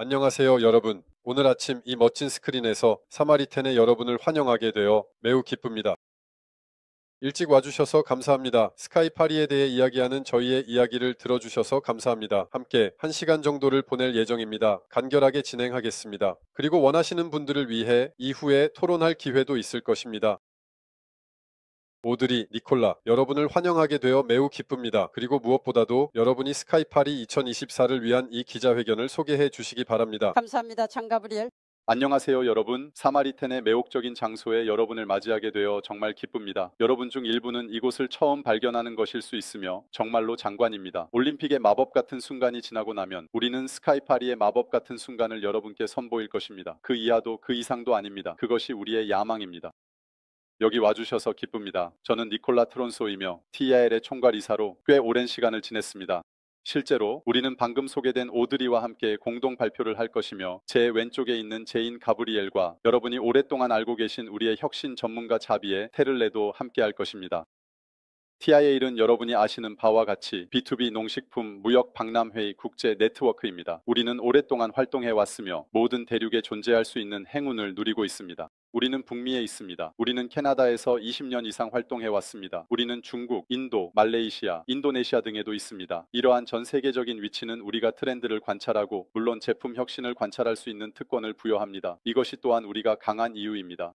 안녕하세요 여러분. 오늘 아침 이 멋진 스크린에서 사마리텐의 여러분을 환영하게 되어 매우 기쁩니다. 일찍 와주셔서 감사합니다. 스카이 파리에 대해 이야기하는 저희의 이야기를 들어주셔서 감사합니다. 함께 1시간 정도를 보낼 예정입니다. 간결하게 진행하겠습니다. 그리고 원하시는 분들을 위해 이후에 토론할 기회도 있을 것입니다. 오드리, 니콜라, 여러분을 환영하게 되어 매우 기쁩니다. 그리고 무엇보다도 여러분이 스카이파리 2024를 위한 이 기자회견을 소개해 주시기 바랍니다. 감사합니다. 장가브리엘. 안녕하세요 여러분 사마리텐의 매혹적인 장소에 여러분을 맞이하게 되어 정말 기쁩니다. 여러분 중 일부는 이곳을 처음 발견하는 것일 수 있으며 정말로 장관입니다. 올림픽의 마법 같은 순간이 지나고 나면 우리는 스카이파리의 마법 같은 순간을 여러분께 선보일 것입니다. 그 이하도 그 이상도 아닙니다. 그것이 우리의 야망입니다. 여기 와주셔서 기쁩니다. 저는 니콜라 트론소이며 t i l 의 총괄이사로 꽤 오랜 시간을 지냈습니다. 실제로 우리는 방금 소개된 오드리와 함께 공동 발표를 할 것이며 제 왼쪽에 있는 제인 가브리엘과 여러분이 오랫동안 알고 계신 우리의 혁신 전문가 자비의 테를레도 함께 할 것입니다. TIA는 여러분이 아시는 바와 같이 B2B 농식품 무역 박람회의 국제 네트워크입니다. 우리는 오랫동안 활동해 왔으며 모든 대륙에 존재할 수 있는 행운을 누리고 있습니다. 우리는 북미에 있습니다. 우리는 캐나다에서 20년 이상 활동해 왔습니다. 우리는 중국, 인도, 말레이시아, 인도네시아 등에도 있습니다. 이러한 전 세계적인 위치는 우리가 트렌드를 관찰하고 물론 제품 혁신을 관찰할 수 있는 특권을 부여합니다. 이것이 또한 우리가 강한 이유입니다.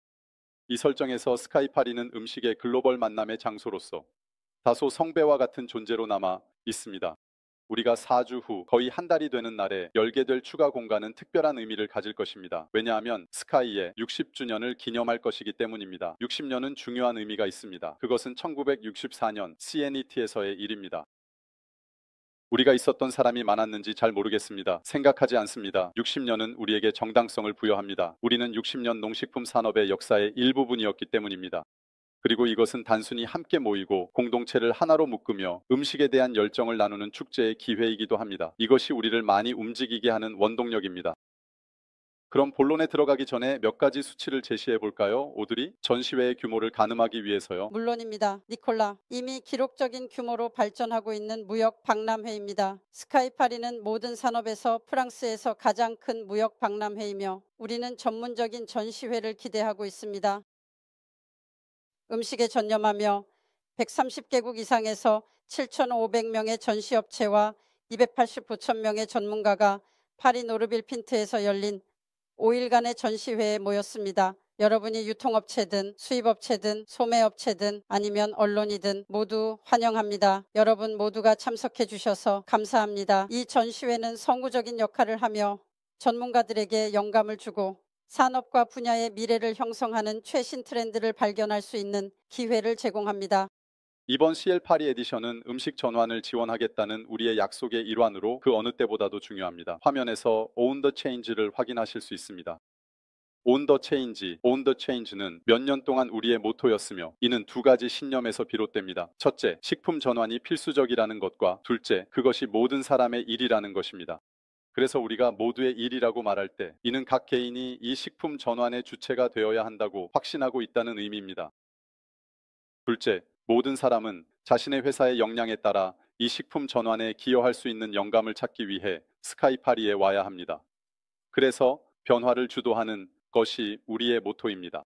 이 설정에서 스카이파리는 음식의 글로벌 만남의 장소로서 다소 성배와 같은 존재로 남아 있습니다. 우리가 4주 후 거의 한 달이 되는 날에 열게 될 추가 공간은 특별한 의미를 가질 것입니다. 왜냐하면 스카이의 60주년을 기념할 것이기 때문입니다. 60년은 중요한 의미가 있습니다. 그것은 1964년 CNET에서의 일입니다. 우리가 있었던 사람이 많았는지 잘 모르겠습니다. 생각하지 않습니다. 60년은 우리에게 정당성을 부여합니다. 우리는 60년 농식품 산업의 역사의 일부분이었기 때문입니다. 그리고 이것은 단순히 함께 모이고 공동체를 하나로 묶으며 음식에 대한 열정을 나누는 축제의 기회이기도 합니다. 이것이 우리를 많이 움직이게 하는 원동력입니다. 그럼 본론에 들어가기 전에 몇 가지 수치를 제시해 볼까요? 오드리, 전시회의 규모를 가늠하기 위해서요. 물론입니다. 니콜라, 이미 기록적인 규모로 발전하고 있는 무역 박람회입니다. 스카이 파리는 모든 산업에서 프랑스에서 가장 큰 무역 박람회이며 우리는 전문적인 전시회를 기대하고 있습니다. 음식에 전념하며 130개국 이상에서 7,500명의 전시업체와 289천 명의 전문가가 파리 노르빌핀트에서 열린 5일간의 전시회에 모였습니다. 여러분이 유통업체든 수입업체든 소매업체든 아니면 언론이든 모두 환영합니다. 여러분 모두가 참석해 주셔서 감사합니다. 이 전시회는 선구적인 역할을 하며 전문가들에게 영감을 주고 산업과 분야의 미래를 형성하는 최신 트렌드를 발견할 수 있는 기회를 제공합니다. 이번 CL 파리 에디션은 음식 전환을 지원하겠다는 우리의 약속의 일환으로 그 어느 때보다도 중요합니다. 화면에서 Own the Change를 확인하실 수 있습니다. On the Change, On the Change는 몇 년 동안 우리의 모토였으며 이는 두 가지 신념에서 비롯됩니다. 첫째, 식품 전환이 필수적이라는 것과 둘째, 그것이 모든 사람의 일이라는 것입니다. 그래서 우리가 모두의 일이라고 말할 때 이는 각 개인이 이 식품 전환의 주체가 되어야 한다고 확신하고 있다는 의미입니다. 둘째, 모든 사람은 자신의 회사의 역량에 따라 이 식품 전환에 기여할 수 있는 영감을 찾기 위해 스카이파리에 와야 합니다. 그래서 변화를 주도하는 것이 우리의 모토입니다.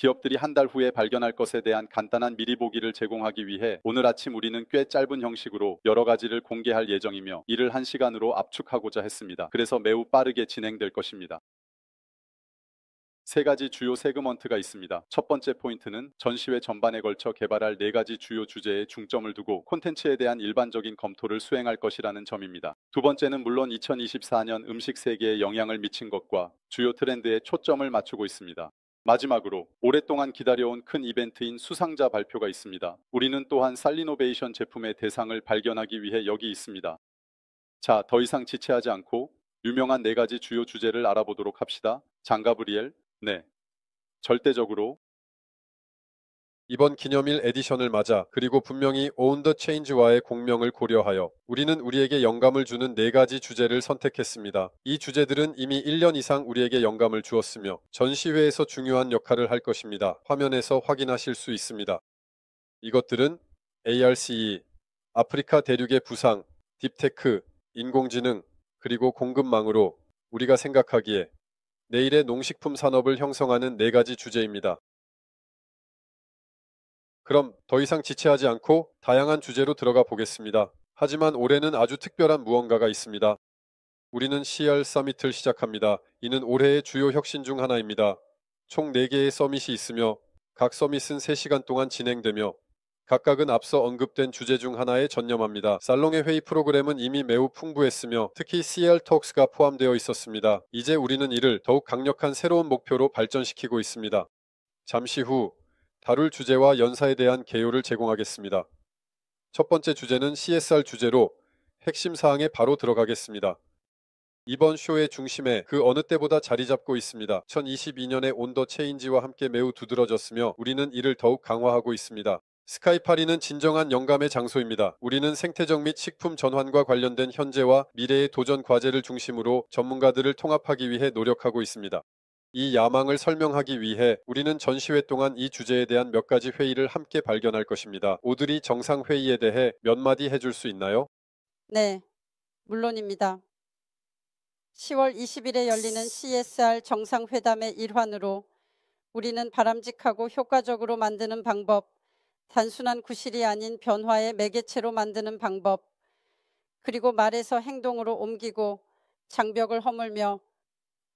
기업들이 한 달 후에 발견할 것에 대한 간단한 미리 보기를 제공하기 위해 오늘 아침 우리는 꽤 짧은 형식으로 여러 가지를 공개할 예정이며 이를 한 시간으로 압축하고자 했습니다. 그래서 매우 빠르게 진행될 것입니다. 세 가지 주요 세그먼트가 있습니다. 첫 번째 포인트는 전시회 전반에 걸쳐 개발할 네 가지 주요 주제에 중점을 두고 콘텐츠에 대한 일반적인 검토를 수행할 것이라는 점입니다. 두 번째는 물론 2024년 음식 세계에 영향을 미친 것과 주요 트렌드에 초점을 맞추고 있습니다. 마지막으로 오랫동안 기다려온 큰 이벤트인 수상자 발표가 있습니다. 우리는 또한 살리노베이션 제품의 대상을 발견하기 위해 여기 있습니다. 자, 더 이상 지체하지 않고 유명한 네 가지 주요 주제를 알아보도록 합시다. 장가브리엘, 네. 절대적으로 이번 기념일 에디션을 맞아 그리고 분명히 On the c 와의 공명을 고려하여 우리는 우리에게 영감을 주는 네 가지 주제를 선택했습니다. 이 주제들은 이미 1년 이상 우리에게 영감을 주었으며 전시회에서 중요한 역할을 할 것입니다. 화면에서 확인하실 수 있습니다. 이것들은 ARCE, 아프리카 대륙의 부상, 딥테크, 인공지능, 그리고 공급망으로 우리가 생각하기에 내일의 농식품 산업을 형성하는 네 가지 주제입니다. 그럼 더 이상 지체하지 않고 다양한 주제로 들어가 보겠습니다. 하지만 올해는 아주 특별한 무언가가 있습니다. 우리는 CR 서밋을 시작합니다. 이는 올해의 주요 혁신 중 하나입니다. 총 4개의 서밋이 있으며 각 서밋은 3시간 동안 진행되며 각각은 앞서 언급된 주제 중 하나에 전념합니다. 살롱의 회의 프로그램은 이미 매우 풍부했으며 특히 CL 톡스가 포함되어 있었습니다. 이제 우리는 이를 더욱 강력한 새로운 목표로 발전시키고 있습니다. 잠시 후 다룰 주제와 연사에 대한 개요를 제공하겠습니다. 첫 번째 주제는 CSR 주제로 핵심 사항에 바로 들어가겠습니다. 이번 쇼의 중심에 그 어느 때보다 자리 잡고 있습니다. 2022년의 온더 체인지와 함께 매우 두드러졌으며 우리는 이를 더욱 강화하고 있습니다. 스카이파리는 진정한 영감의 장소입니다. 우리는 생태적 및 식품 전환과 관련된 현재와 미래의 도전 과제를 중심으로 전문가들을 통합하기 위해 노력하고 있습니다. 이 야망을 설명하기 위해 우리는 전시회 동안 이 주제에 대한 몇 가지 회의를 함께 발견할 것입니다. 오드리 정상회의에 대해 몇 마디 해줄 수 있나요? 네, 물론입니다. 10월 20일에 열리는 CSR 정상회담의 일환으로 우리는 바람직하고 효과적으로 만드는 방법, 단순한 구실이 아닌 변화의 매개체로 만드는 방법, 그리고 말에서 행동으로 옮기고 장벽을 허물며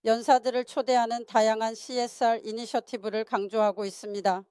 연사들을 초대하는 다양한 CSR 이니셔티브를 강조하고 있습니다.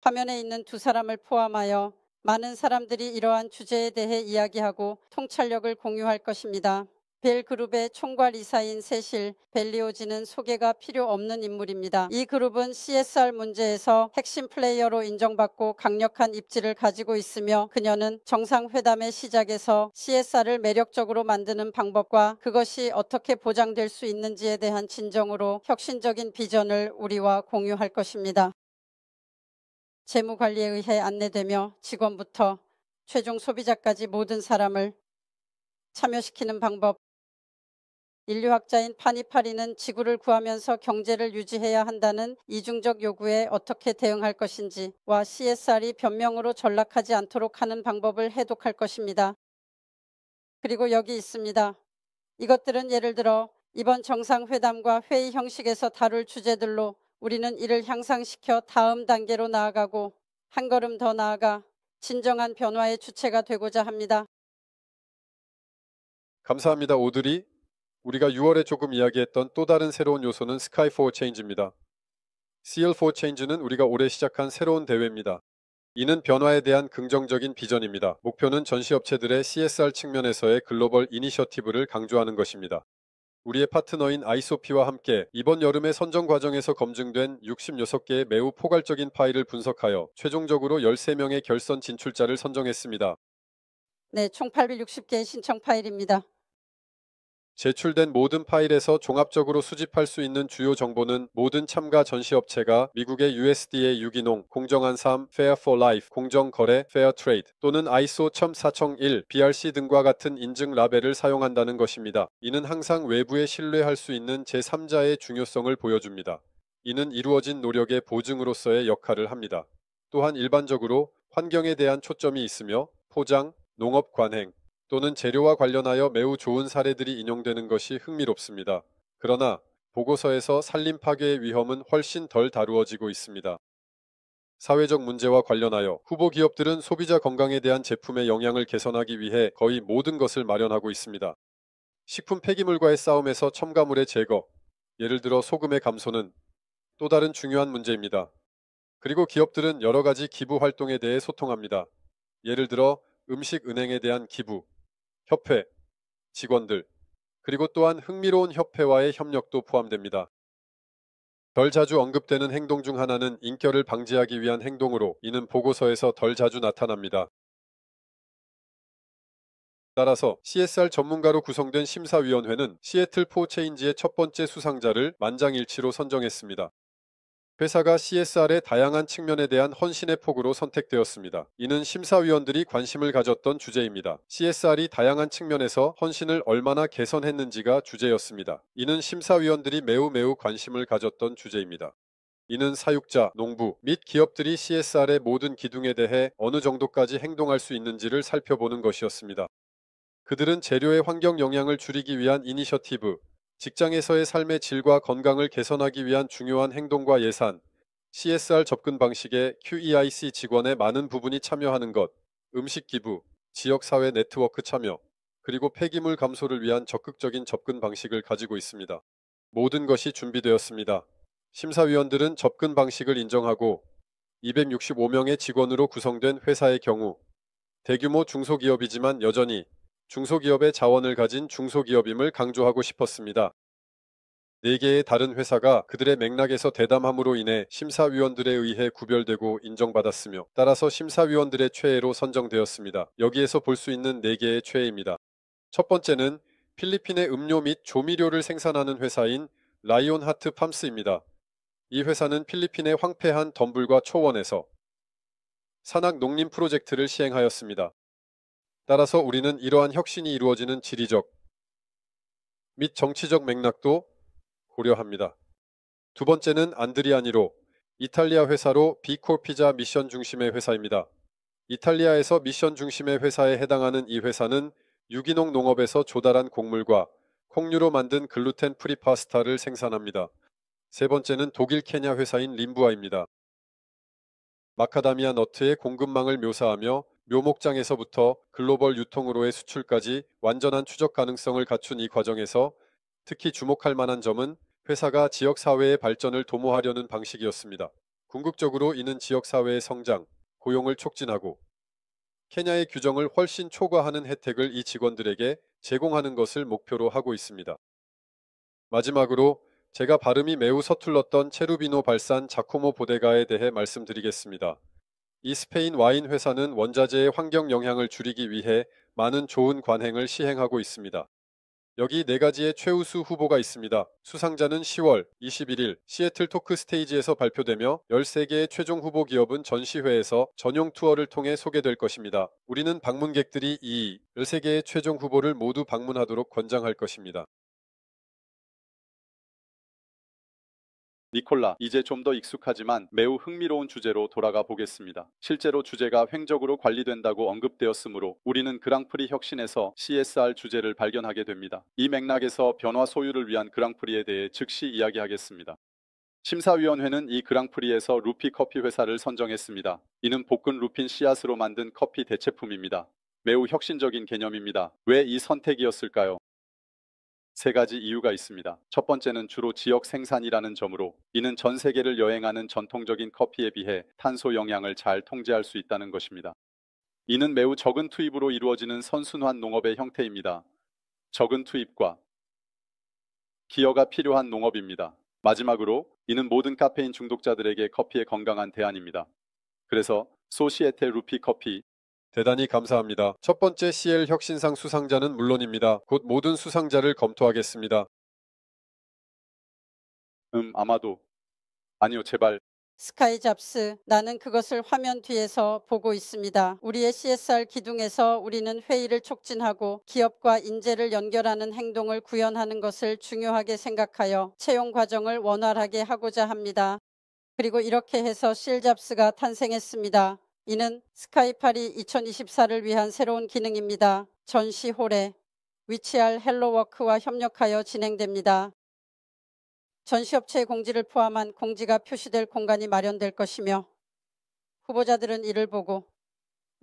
화면에 있는 두 사람을 포함하여 많은 사람들이 이러한 주제에 대해 이야기하고 통찰력을 공유할 것입니다. 벨 그룹의 총괄이사인 세실 벨리오지는 소개가 필요 없는 인물입니다. 이 그룹은 CSR 문제에서 핵심 플레이어로 인정받고 강력한 입지를 가지고 있으며 그녀는 정상회담의 시작에서 CSR을 매력적으로 만드는 방법과 그것이 어떻게 보장될 수 있는지에 대한 진정으로 혁신적인 비전을 우리와 공유할 것입니다. 재무관리에 의해 안내되며 직원부터 최종 소비자까지 모든 사람을 참여시키는 방법 인류학자인 파니파리는 지구를 구하면서 경제를 유지해야 한다는 이중적 요구에 어떻게 대응할 것인지와 CSR이 변명으로 전락하지 않도록 하는 방법을 해독할 것입니다. 그리고 여기 있습니다. 이것들은 예를 들어 이번 정상회담과 회의 형식에서 다룰 주제들로 우리는 이를 향상시켜 다음 단계로 나아가고 한 걸음 더 나아가 진정한 변화의 주체가 되고자 합니다. 감사합니다, 오드리. 우리가 6월에 조금 이야기했던 또 다른 새로운 요소는 스카이 포 체인지입니다. CL4 체인지는 우리가 올해 시작한 새로운 대회입니다. 이는 변화에 대한 긍정적인 비전입니다. 목표는 전시업체들의 CSR 측면에서의 글로벌 이니셔티브를 강조하는 것입니다. 우리의 파트너인 i s o p 와 함께 이번 여름의 선정 과정에서 검증된 66개의 매우 포괄적인 파일을 분석하여 최종적으로 13명의 결선 진출자를 선정했습니다. 네, 총 860개의 신청 파일입니다. 제출된 모든 파일에서 종합적으로 수집할 수 있는 주요 정보는 모든 참가 전시업체가 미국의 USDA 유기농, 공정한 삶, Fair for Life, 공정거래, Fair Trade 또는 ISO 14001, BRC 등과 같은 인증 라벨을 사용한다는 것입니다. 이는 항상 외부에 신뢰할 수 있는 제3자의 중요성을 보여줍니다. 이는 이루어진 노력의 보증으로서의 역할을 합니다. 또한 일반적으로 환경에 대한 초점이 있으며 포장, 농업 관행, 또는 재료와 관련하여 매우 좋은 사례들이 인용되는 것이 흥미롭습니다. 그러나 보고서에서 산림 파괴의 위험은 훨씬 덜 다루어지고 있습니다. 사회적 문제와 관련하여 후보 기업들은 소비자 건강에 대한 제품의 영향을 개선하기 위해 거의 모든 것을 마련하고 있습니다. 식품 폐기물과의 싸움에서 첨가물의 제거, 예를 들어 소금의 감소는 또 다른 중요한 문제입니다. 그리고 기업들은 여러 가지 기부 활동에 대해 소통합니다. 예를 들어 음식 은행에 대한 기부, 협회, 직원들, 그리고 또한 흥미로운 협회와의 협력도 포함됩니다. 덜 자주 언급되는 행동 중 하나는 인결을 방지하기 위한 행동으로 이는 보고서에서 덜 자주 나타납니다. 따라서 CSR 전문가로 구성된 심사위원회는 시애틀 포 체인지의 첫 번째 수상자를 만장일치로 선정했습니다. 회사가 CSR의 다양한 측면에 대한 헌신의 폭으로 선택되었습니다. 이는 심사위원들이 관심을 가졌던 주제입니다. CSR이 다양한 측면에서 헌신을 얼마나 개선했는지가 주제였습니다. 이는 심사위원들이 매우 매우 관심을 가졌던 주제입니다. 이는 사육자, 농부 및 기업들이 CSR의 모든 기둥에 대해 어느 정도까지 행동할 수 있는지를 살펴보는 것이었습니다. 그들은 재료의 환경 영향을 줄이기 위한 이니셔티브, 직장에서의 삶의 질과 건강을 개선하기 위한 중요한 행동과 예산, CSR 접근 방식에 QEIC 직원의 많은 부분이 참여하는 것, 음식 기부, 지역사회 네트워크 참여, 그리고 폐기물 감소를 위한 적극적인 접근 방식을 가지고 있습니다. 모든 것이 준비되었습니다. 심사위원들은 접근 방식을 인정하고 265명의 직원으로 구성된 회사의 경우 대규모 중소기업이지만 여전히 중소기업의 자원을 가진 중소기업임을 강조하고 싶었습니다. 4개의 다른 회사가 그들의 맥락에서 대담함으로 인해 심사위원들에 의해 구별되고 인정받았으며 따라서 심사위원들의 최애로 선정되었습니다. 여기에서 볼 수 있는 4개의 최애입니다. 첫 번째는 필리핀의 음료 및 조미료를 생산하는 회사인 라이온하트 팜스입니다. 이 회사는 필리핀의 황폐한 덤불과 초원에서 산악 농림 프로젝트를 시행하였습니다. 따라서 우리는 이러한 혁신이 이루어지는 지리적 및 정치적 맥락도 고려합니다. 두 번째는 안드리아니로 이탈리아 회사로 비코피자 미션 중심의 회사입니다. 이탈리아에서 미션 중심의 회사에 해당하는 이 회사는 유기농 농업에서 조달한 곡물과 콩류로 만든 글루텐 프리 파스타를 생산합니다. 세 번째는 독일 케냐 회사인 림부아입니다. 마카다미아 너트의 공급망을 묘사하며 묘목장에서부터 글로벌 유통으로의 수출까지 완전한 추적 가능성을 갖춘 이 과정에서 특히 주목할 만한 점은 회사가 지역사회의 발전을 도모하려는 방식이었습니다. 궁극적으로 이는 지역사회의 성장, 고용을 촉진하고 케냐의 규정을 훨씬 초과하는 혜택을 이 직원들에게 제공하는 것을 목표로 하고 있습니다. 마지막으로 제가 발음이 매우 서툴렀던 체루비노 발산 자쿠모 보데가에 대해 말씀드리겠습니다. 이 스페인 와인 회사는 원자재의 환경 영향을 줄이기 위해 많은 좋은 관행을 시행하고 있습니다. 여기 네 가지의 최우수 후보가 있습니다. 수상자는 10월 21일 시애틀 토크 스테이지에서 발표되며 13개의 최종 후보 기업은 전시회에서 전용 투어를 통해 소개될 것입니다. 우리는 방문객들이 이 13개의 최종 후보를 모두 방문하도록 권장할 것입니다. 니콜라, 이제 좀 더 익숙하지만 매우 흥미로운 주제로 돌아가 보겠습니다. 실제로 주제가 횡적으로 관리된다고 언급되었으므로 우리는 그랑프리 혁신에서 CSR 주제를 발견하게 됩니다. 이 맥락에서 변화 소유를 위한 그랑프리에 대해 즉시 이야기하겠습니다. 심사위원회는 이 그랑프리에서 루피 커피 회사를 선정했습니다. 이는 볶은 루핀 씨앗으로 만든 커피 대체품입니다. 매우 혁신적인 개념입니다. 왜 이 선택이었을까요? 세 가지 이유가 있습니다. 첫 번째는 주로 지역 생산이라는 점으로 이는 전 세계를 여행하는 전통적인 커피에 비해 탄소 영향을 잘 통제할 수 있다는 것입니다. 이는 매우 적은 투입으로 이루어지는 선순환 농업의 형태입니다. 적은 투입과 기여가 필요한 농업입니다. 마지막으로 이는 모든 카페인 중독자들에게 커피의 건강한 대안입니다. 그래서 소시에테 루피 커피 대단히 감사합니다. 첫 번째 CL 혁신상 수상자는 물론입니다. 곧 모든 수상자를 검토하겠습니다. 음, 아마도. 아니요, 제발. 스카이 잡스, 나는 그것을 화면 뒤에서 보고 있습니다. 우리의 CSR 기둥에서 우리는 회의를 촉진하고 기업과 인재를 연결하는 행동을 구현하는 것을 중요하게 생각하여 채용 과정을 원활하게 하고자 합니다. 그리고 이렇게 해서 실잡스가 탄생했습니다. 이는 스카이파리 2024를 위한 새로운 기능입니다. 전시홀에 위치할 헬로워크와 협력하여 진행됩니다. 전시업체의 공지를 포함한 공지가 표시될 공간이 마련될 것이며 후보자들은 이를 보고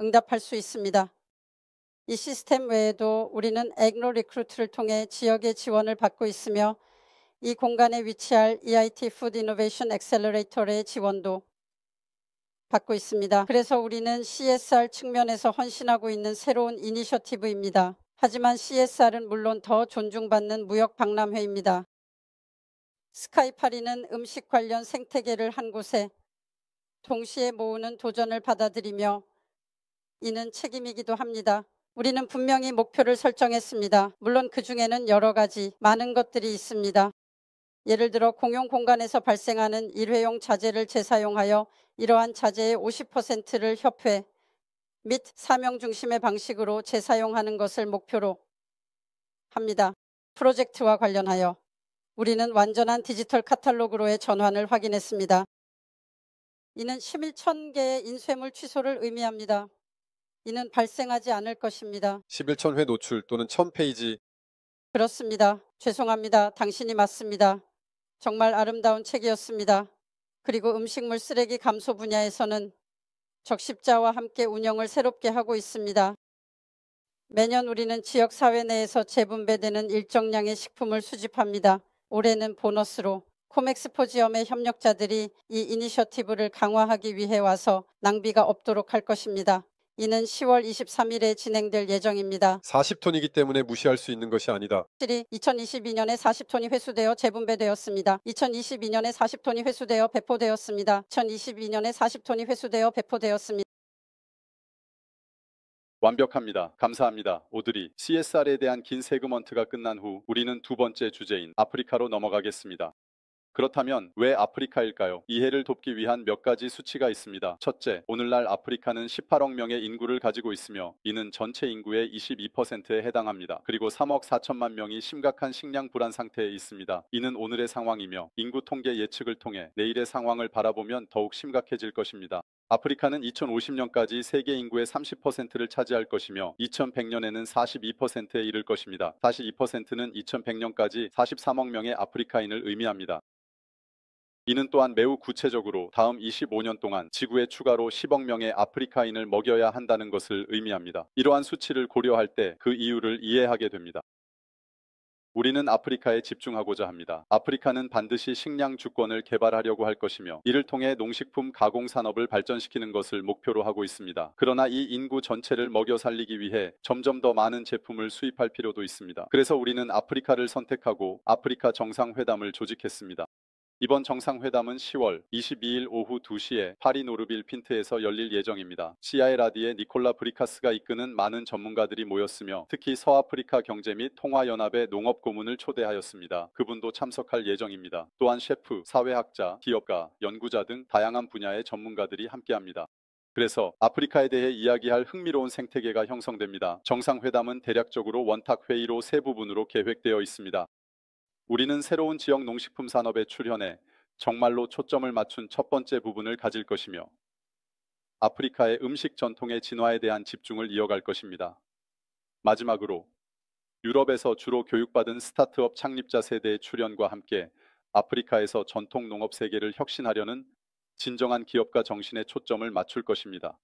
응답할 수 있습니다. 이 시스템 외에도 우리는 에그로 리크루트를 통해 지역의 지원을 받고 있으며 이 공간에 위치할 EIT 푸드 이노베이션 엑셀러레이터의 지원도 받고 있습니다. 그래서 우리는 CSR 측면에서 헌신하고 있는 새로운 이니셔티브입니다. 하지만 CSR은 물론 더 존중받는 무역 박람회입니다. 스카이파리는 음식 관련 생태계를 한 곳에 동시에 모으는 도전을 받아들이며 이는 책임이기도 합니다. 우리는 분명히 목표를 설정했습니다. 물론 그 중에는 여러 가지 많은 것들이 있습니다. 예를 들어 공용 공간에서 발생하는 일회용 자재를 재사용하여 이러한 자재의 50%를 협회 및 사명 중심의 방식으로 재사용하는 것을 목표로 합니다. 프로젝트와 관련하여 우리는 완전한 디지털 카탈로그로의 전환을 확인했습니다. 이는 11,000개의 인쇄물 취소를 의미합니다. 이는 발생하지 않을 것입니다. 11,000회 노출 또는 1,000페이지 그렇습니다. 죄송합니다. 당신이 맞습니다. 정말 아름다운 책이었습니다. 그리고 음식물 쓰레기 감소 분야에서는 적십자와 함께 운영을 새롭게 하고 있습니다. 매년 우리는 지역사회 내에서 재분배되는 일정량의 식품을 수집합니다. 올해는 보너스로 코맥스포지엄의 협력자들이 이 이니셔티브를 강화하기 위해 와서 낭비가 없도록 할 것입니다. 이는 10월 23일에 진행될 예정입니다. 40톤이기 때문에 무시할 수 있는 것이 아니다. 실이 2022년에 40톤이 회수되어 재분배되었습니다. 2022년에 40톤이 회수되어 배포되었습니다. 2022년에 40톤이 회수되어 배포되었습니다. 완벽합니다. 감사합니다. 오드리, CSR에 대한 긴 세그먼트가 끝난 후 우리는 두 번째 주제인 아프리카로 넘어가겠습니다. 그렇다면 왜 아프리카일까요? 이해를 돕기 위한 몇 가지 수치가 있습니다. 첫째, 오늘날 아프리카는 18억 명의 인구를 가지고 있으며 이는 전체 인구의 22%에 해당합니다. 그리고 3억 4천만 명이 심각한 식량 불안 상태에 있습니다. 이는 오늘의 상황이며 인구 통계 예측을 통해 내일의 상황을 바라보면 더욱 심각해질 것입니다. 아프리카는 2050년까지 세계 인구의 30%를 차지할 것이며 2100년에는 42%에 이를 것입니다. 42%는 2100년까지 43억 명의 아프리카인을 의미합니다. 이는 또한 매우 구체적으로 다음 25년 동안 지구에 추가로 10억 명의 아프리카인을 먹여야 한다는 것을 의미합니다. 이러한 수치를 고려할 때 그 이유를 이해하게 됩니다. 우리는 아프리카에 집중하고자 합니다. 아프리카는 반드시 식량 주권을 개발하려고 할 것이며 이를 통해 농식품 가공 산업을 발전시키는 것을 목표로 하고 있습니다. 그러나 이 인구 전체를 먹여 살리기 위해 점점 더 많은 제품을 수입할 필요도 있습니다. 그래서 우리는 아프리카를 선택하고 아프리카 정상회담을 조직했습니다. 이번 정상회담은 10월 22일 오후 2시에 파리 노르빌 핀트에서 열릴 예정입니다. CI라디의 a 니콜라 브리카스가 이끄는 많은 전문가들이 모였으며 특히 서아프리카 경제 및 통화연합의 농업 고문을 초대하였습니다. 그분도 참석할 예정입니다. 또한 셰프, 사회학자, 기업가, 연구자 등 다양한 분야의 전문가들이 함께합니다. 그래서 아프리카에 대해 이야기할 흥미로운 생태계가 형성됩니다. 정상회담은 대략적으로 원탁회의로 세 부분으로 계획되어 있습니다. 우리는 새로운 지역 농식품 산업에 출현해 정말로 초점을 맞춘 첫 번째 부분을 가질 것이며 아프리카의 음식 전통의 진화에 대한 집중을 이어갈 것입니다. 마지막으로 유럽에서 주로 교육받은 스타트업 창립자 세대의 출현과 함께 아프리카에서 전통 농업 세계를 혁신하려는 진정한 기업가 정신에 초점을 맞출 것입니다.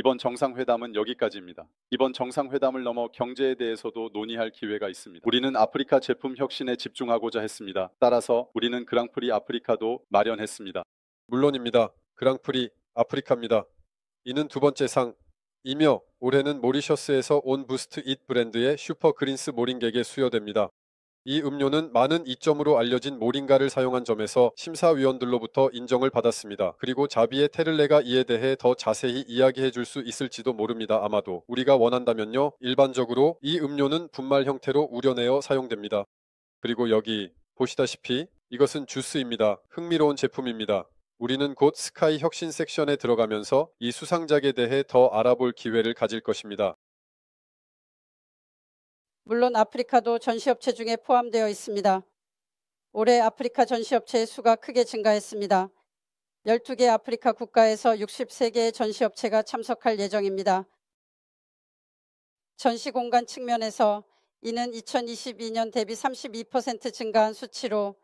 이번 정상회담은 여기까지입니다. 이번 정상회담을 넘어 경제에 대해서도 논의할 기회가 있습니다. 우리는 아프리카 제품 혁신에 집중하고자 했습니다. 따라서 우리는 그랑프리 아프리카도 마련했습니다. 물론입니다. 그랑프리 아프리카입니다. 이는 두 번째 상 이며 올해는 모리셔스에서 온 부스트 잇 브랜드의 슈퍼 그린스 모링객에 수여됩니다. 이 음료는 많은 이점으로 알려진 모링가를 사용한 점에서 심사위원들로부터 인정을 받았습니다. 그리고 자비의 테를레가 이에 대해 더 자세히 이야기해 줄 수 있을지도 모릅니다. 아마도 우리가 원한다면요. 일반적으로 이 음료는 분말 형태로 우려내어 사용됩니다. 그리고 여기 보시다시피 이것은 주스입니다. 흥미로운 제품입니다. 우리는 곧 스카이 혁신 섹션에 들어가면서 이 수상작에 대해 더 알아볼 기회를 가질 것입니다. 물론 아프리카도 전시업체 중에 포함되어 있습니다. 올해 아프리카 전시업체의 수가 크게 증가했습니다. 12개 아프리카 국가에서 63개의 전시업체가 참석할 예정입니다. 전시 공간 측면에서 이는 2022년 대비 32% 증가한 수치로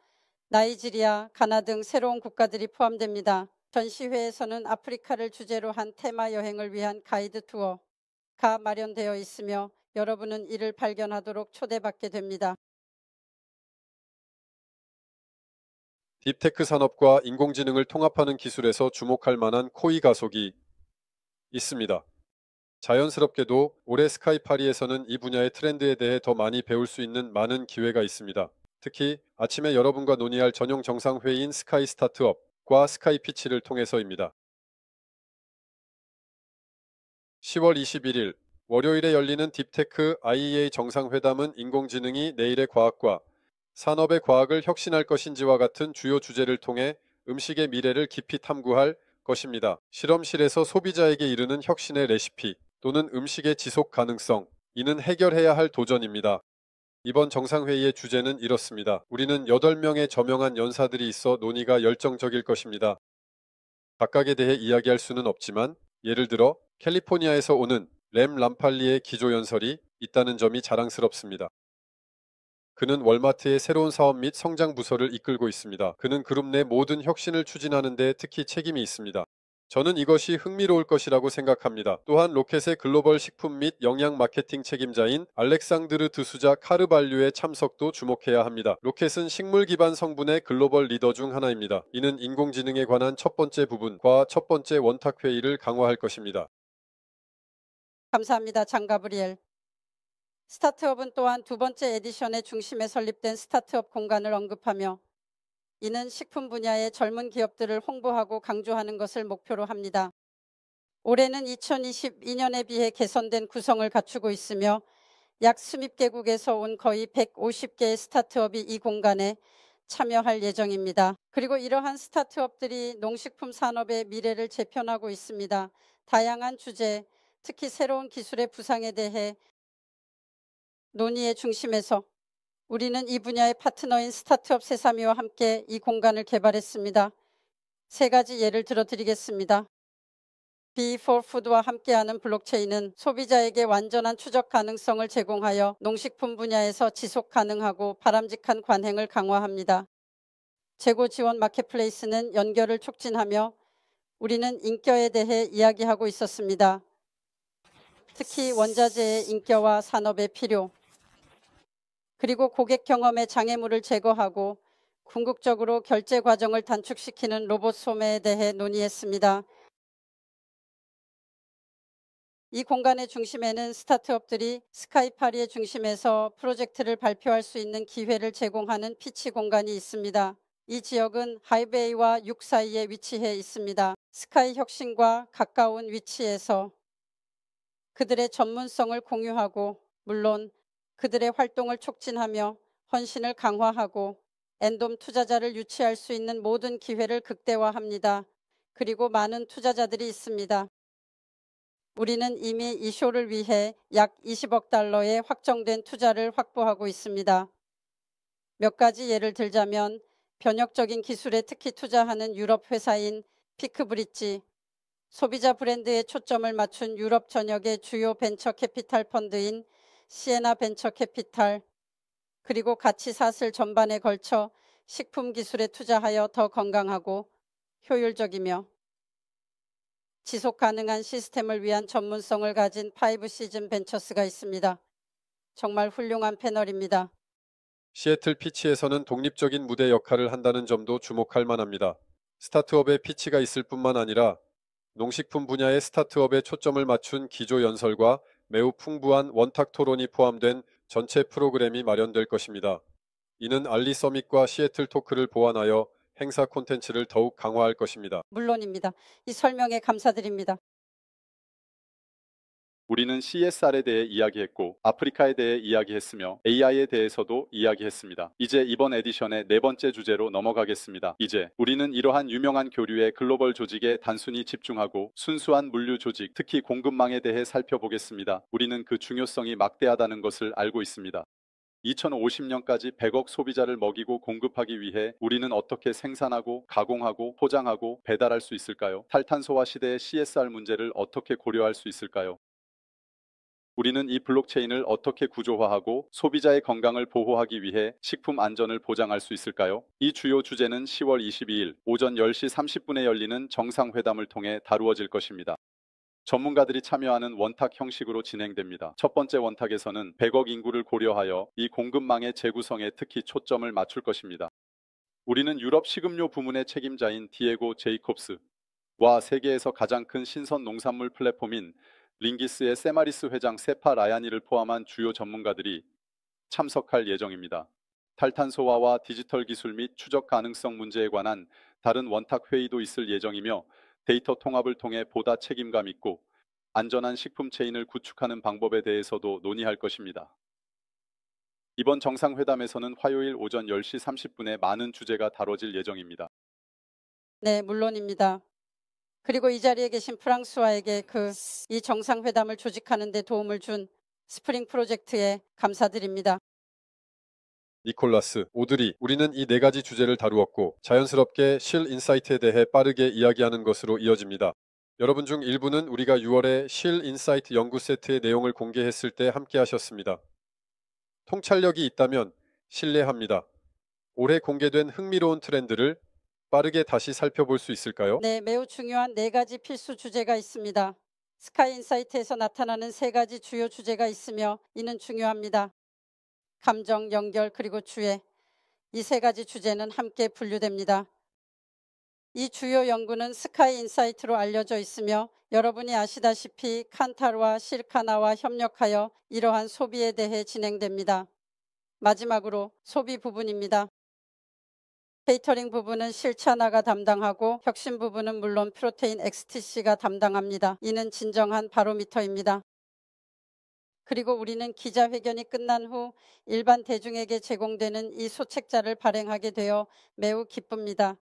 나이지리아, 가나 등 새로운 국가들이 포함됩니다. 전시회에서는 아프리카를 주제로 한 테마 여행을 위한 가이드 투어가 마련되어 있으며 여러분은 이를 발견하도록 초대받게 됩니다. 딥테크 산업과 인공지능을 통합하는 기술에서 주목할 만한 코이 가속이 있습니다. 자연스럽게도 올해 스카이 파리에서는 이 분야의 트렌드에 대해 더 많이 배울 수 있는 많은 기회가 있습니다. 특히 아침에 여러분과 논의할 전용 정상회의인 스카이 스타트업과 스카이 피치를 통해서입니다. 10월 21일 월요일에 열리는 딥테크 IEA 정상회담은 인공지능이 내일의 과학과 산업의 과학을 혁신할 것인지와 같은 주요 주제를 통해 음식의 미래를 깊이 탐구할 것입니다. 실험실에서 소비자에게 이르는 혁신의 레시피 또는 음식의 지속 가능성, 이는 해결해야 할 도전입니다. 이번 정상회의의 주제는 이렇습니다. 우리는 8명의 저명한 연사들이 있어 논의가 열정적일 것입니다. 각각에 대해 이야기할 수는 없지만 예를 들어 캘리포니아에서 오는 램 람팔리의 기조연설이 있다는 점이 자랑스럽습니다. 그는 월마트의 새로운 사업 및 성장 부서를 이끌고 있습니다. 그는 그룹 내 모든 혁신을 추진하는 데 특히 책임이 있습니다. 저는 이것이 흥미로울 것이라고 생각합니다. 또한 로켓의 글로벌 식품 및 영양 마케팅 책임자인 알렉상드르 드수자 카르발류의 참석도 주목해야 합니다. 로켓은 식물 기반 성분의 글로벌 리더 중 하나입니다. 이는 인공지능에 관한 첫 번째 부분과 첫 번째 원탁 회의를 강화할 것입니다. 감사합니다. 장가브리엘. 스타트업은 또한 두 번째 에디션의 중심에 설립된 스타트업 공간을 언급하며 이는 식품 분야의 젊은 기업들을 홍보하고 강조하는 것을 목표로 합니다. 올해는 2022년에 비해 개선된 구성을 갖추고 있으며 약 20개국에서 온 거의 150개의 스타트업이 이 공간에 참여할 예정입니다. 그리고 이러한 스타트업들이 농식품 산업의 미래를 재편하고 있습니다. 다양한 주제, 특히 새로운 기술의 부상에 대해 논의의 중심에서 우리는 이 분야의 파트너인 스타트업 세사미와 함께 이 공간을 개발했습니다. 세 가지 예를 들어드리겠습니다. B4푸드와 함께하는 블록체인은 소비자에게 완전한 추적 가능성을 제공하여 농식품 분야에서 지속 가능하고 바람직한 관행을 강화합니다. 재고 지원 마켓플레이스는 연결을 촉진하며 우리는 인격에 대해 이야기하고 있었습니다. 특히 원자재의 인격화 산업의 필요, 그리고 고객 경험의 장애물을 제거하고 궁극적으로 결제 과정을 단축시키는 로봇 소매에 대해 논의했습니다. 이 공간의 중심에는 스타트업들이 스카이 파리의 중심에서 프로젝트를 발표할 수 있는 기회를 제공하는 피치 공간이 있습니다. 이 지역은 하이베이와 육 사이에 위치해 있습니다. 스카이 혁신과 가까운 위치에서 그들의 전문성을 공유하고 물론 그들의 활동을 촉진하며 헌신을 강화하고 엔돔 투자자를 유치할 수 있는 모든 기회를 극대화합니다. 그리고 많은 투자자들이 있습니다. 우리는 이미 이 쇼를 위해 약 20억 달러의 확정된 투자를 확보하고 있습니다. 몇 가지 예를 들자면 변혁적인 기술에 특히 투자하는 유럽 회사인 피크브릿지, 소비자 브랜드에 초점을 맞춘 유럽 전역의 주요 벤처 캐피탈 펀드인 시에나 벤처 캐피탈 그리고 가치 사슬 전반에 걸쳐 식품 기술에 투자하여 더 건강하고 효율적이며 지속 가능한 시스템을 위한 전문성을 가진 파이브 시즌 벤처스가 있습니다. 정말 훌륭한 패널입니다. 시애틀 피치에서는 독립적인 무대 역할을 한다는 점도 주목할 만합니다. 스타트업에 피치가 있을 뿐만 아니라 농식품 분야의 스타트업에 초점을 맞춘 기조연설과 매우 풍부한 원탁 토론이 포함된 전체 프로그램이 마련될 것입니다. 이는 알리 서밋과 시애틀 토크를 보완하여 행사 콘텐츠를 더욱 강화할 것입니다. 물론입니다. 이 설명에 감사드립니다. 우리는 CSR에 대해 이야기했고 아프리카에 대해 이야기했으며 AI에 대해서도 이야기했습니다. 이제 이번 에디션의 네 번째 주제로 넘어가겠습니다. 이제 우리는 이러한 유명한 교류의 글로벌 조직에 단순히 집중하고 순수한 물류 조직, 특히 공급망에 대해 살펴보겠습니다. 우리는 그 중요성이 막대하다는 것을 알고 있습니다. 2050년까지 100억 소비자를 먹이고 공급하기 위해 우리는 어떻게 생산하고 가공하고 포장하고 배달할 수 있을까요? 탈탄소화 시대의 CSR 문제를 어떻게 고려할 수 있을까요? 우리는 이 블록체인을 어떻게 구조화하고 소비자의 건강을 보호하기 위해 식품 안전을 보장할 수 있을까요? 이 주요 주제는 10월 22일 오전 10시 30분에 열리는 정상회담을 통해 다루어질 것입니다. 전문가들이 참여하는 원탁 형식으로 진행됩니다. 첫 번째 원탁에서는 100억 인구를 고려하여 이 공급망의 재구성에 특히 초점을 맞출 것입니다. 우리는 유럽 식음료 부문의 책임자인 디에고 제이콥스, 와 세계에서 가장 큰 신선 농산물 플랫폼인 링기스의 세마리스 회장 세파 라야니를 포함한 주요 전문가들이 참석할 예정입니다. 탈탄소화와 디지털 기술 및 추적 가능성 문제에 관한 다른 원탁 회의도 있을 예정이며 데이터 통합을 통해 보다 책임감 있고 안전한 식품 체인을 구축하는 방법에 대해서도 논의할 것입니다. 이번 정상회담에서는 화요일 오전 10시 30분에 많은 주제가 다뤄질 예정입니다. 네, 물론입니다. 그리고 이 자리에 계신 프랑스와에게 그 이 정상회담을 조직하는 데 도움을 준 스프링 프로젝트에 감사드립니다. 니콜라스, 오드리, 우리는 이 네 가지 주제를 다루었고 자연스럽게 실 인사이트에 대해 빠르게 이야기하는 것으로 이어집니다. 여러분 중 일부는 우리가 6월에 실 인사이트 연구 세트의 내용을 공개했을 때 함께 하셨습니다. 통찰력이 있다면 신뢰합니다. 올해 공개된 흥미로운 트렌드를 빠르게 다시 살펴볼 수 있을까요? 네, 매우 중요한 네 가지 필수 주제가 있습니다. 스카인사이트에서 이 나타나는 세 가지 주요 주제가 있으며 이는 중요합니다. 감정, 연결, 그리고 주해. 이세 가지 주제는 함께 분류됩니다. 이 주요 연구는 스카이 인사이트로 알려져 있으며 여러분이 아시다시피 칸타르와 실카나와 협력하여 이러한 소비에 대해 진행됩니다. 마지막으로 소비 부분입니다. 케이터링 부분은 실천화가 담당하고 혁신 부분은 물론 프로테인 XTC가 담당합니다. 이는 진정한 바로미터입니다. 그리고 우리는 기자회견이 끝난 후 일반 대중에게 제공되는 이 소책자를 발행하게 되어 매우 기쁩니다.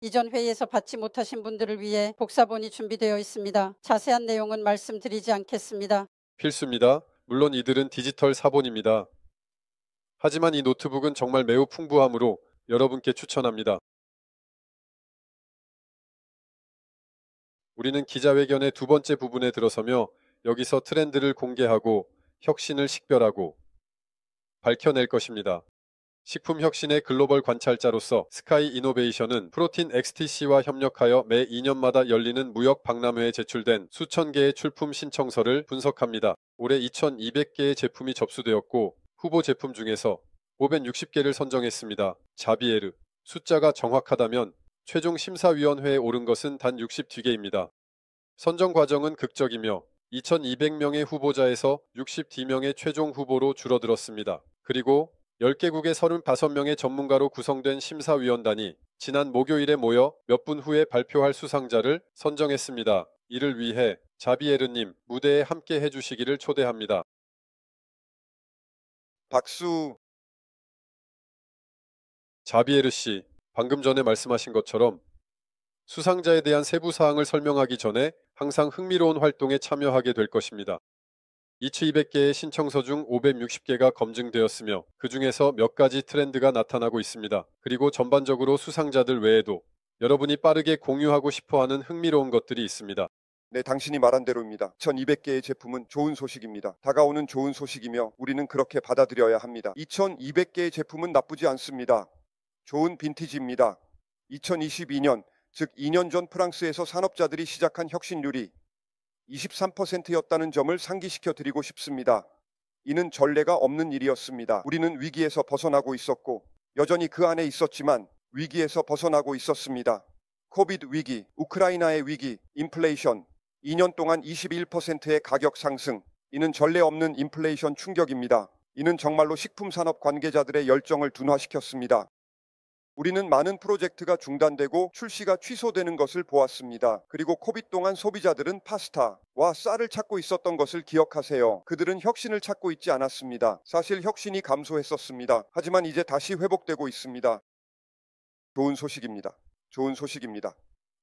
이전 회의에서 받지 못하신 분들을 위해 복사본이 준비되어 있습니다. 자세한 내용은 말씀드리지 않겠습니다. 필수입니다. 물론 이들은 디지털 사본입니다. 하지만 이 노트북은 정말 매우 풍부하므로 여러분께 추천합니다. 우리는 기자회견의 두 번째 부분에 들어서며 여기서 트렌드를 공개하고 혁신을 식별하고 밝혀낼 것입니다. 식품 혁신의 글로벌 관찰자로서 스카이 이노베이션은 프로틴 XTC와 협력하여 매 2년마다 열리는 무역 박람회에 제출된 수천 개의 출품 신청서를 분석합니다. 올해 2200개의 제품이 접수되었고 후보 제품 중에서 560개를 선정했습니다. 자비에르. 숫자가 정확하다면 최종 심사위원회에 오른 것은 단 60뒤개입니다. 선정 과정은 극적이며 2200명의 후보자에서 6 2명의 최종 후보로 줄어들었습니다. 그리고 10개국의 35명의 전문가로 구성된 심사위원단이 지난 목요일에 모여 몇 분 후에 발표할 수상자를 선정했습니다. 이를 위해 자비에르님 무대에 함께 해주시기를 초대합니다. 박수 자비에르 씨, 방금 전에 말씀하신 것처럼 수상자에 대한 세부 사항을 설명하기 전에 항상 흥미로운 활동에 참여하게 될 것입니다. 2200개의 신청서 중 560개가 검증되었으며 그 중에서 몇 가지 트렌드가 나타나고 있습니다. 그리고 전반적으로 수상자들 외에도 여러분이 빠르게 공유하고 싶어 하는 흥미로운 것들이 있습니다. 네, 당신이 말한 대로입니다. 1200개의 제품은 좋은 소식입니다. 다가오는 좋은 소식이며 우리는 그렇게 받아들여야 합니다. 2200개의 제품은 나쁘지 않습니다. 좋은 빈티지입니다. 2022년, 즉 2년 전 프랑스에서 산업자들이 시작한 혁신율이 23%였다는 점을 상기시켜 드리고 싶습니다. 이는 전례가 없는 일이었습니다. 우리는 위기에서 벗어나고 있었고, 여전히 그 안에 있었지만 위기에서 벗어나고 있었습니다. 코비드 위기, 우크라이나의 위기, 인플레이션, 2년 동안 21%의 가격 상승, 이는 전례 없는 인플레이션 충격입니다. 이는 정말로 식품산업 관계자들의 열정을 둔화시켰습니다. 우리는 많은 프로젝트가 중단되고 출시가 취소되는 것을 보았습니다. 그리고 코빗 동안 소비자들은 파스타, 와 쌀을 찾고 있었던 것을 기억하세요. 그들은 혁신을 찾고 있지 않았습니다. 사실 혁신이 감소했었습니다. 하지만 이제 다시 회복되고 있습니다. 좋은 소식입니다. 좋은 소식입니다.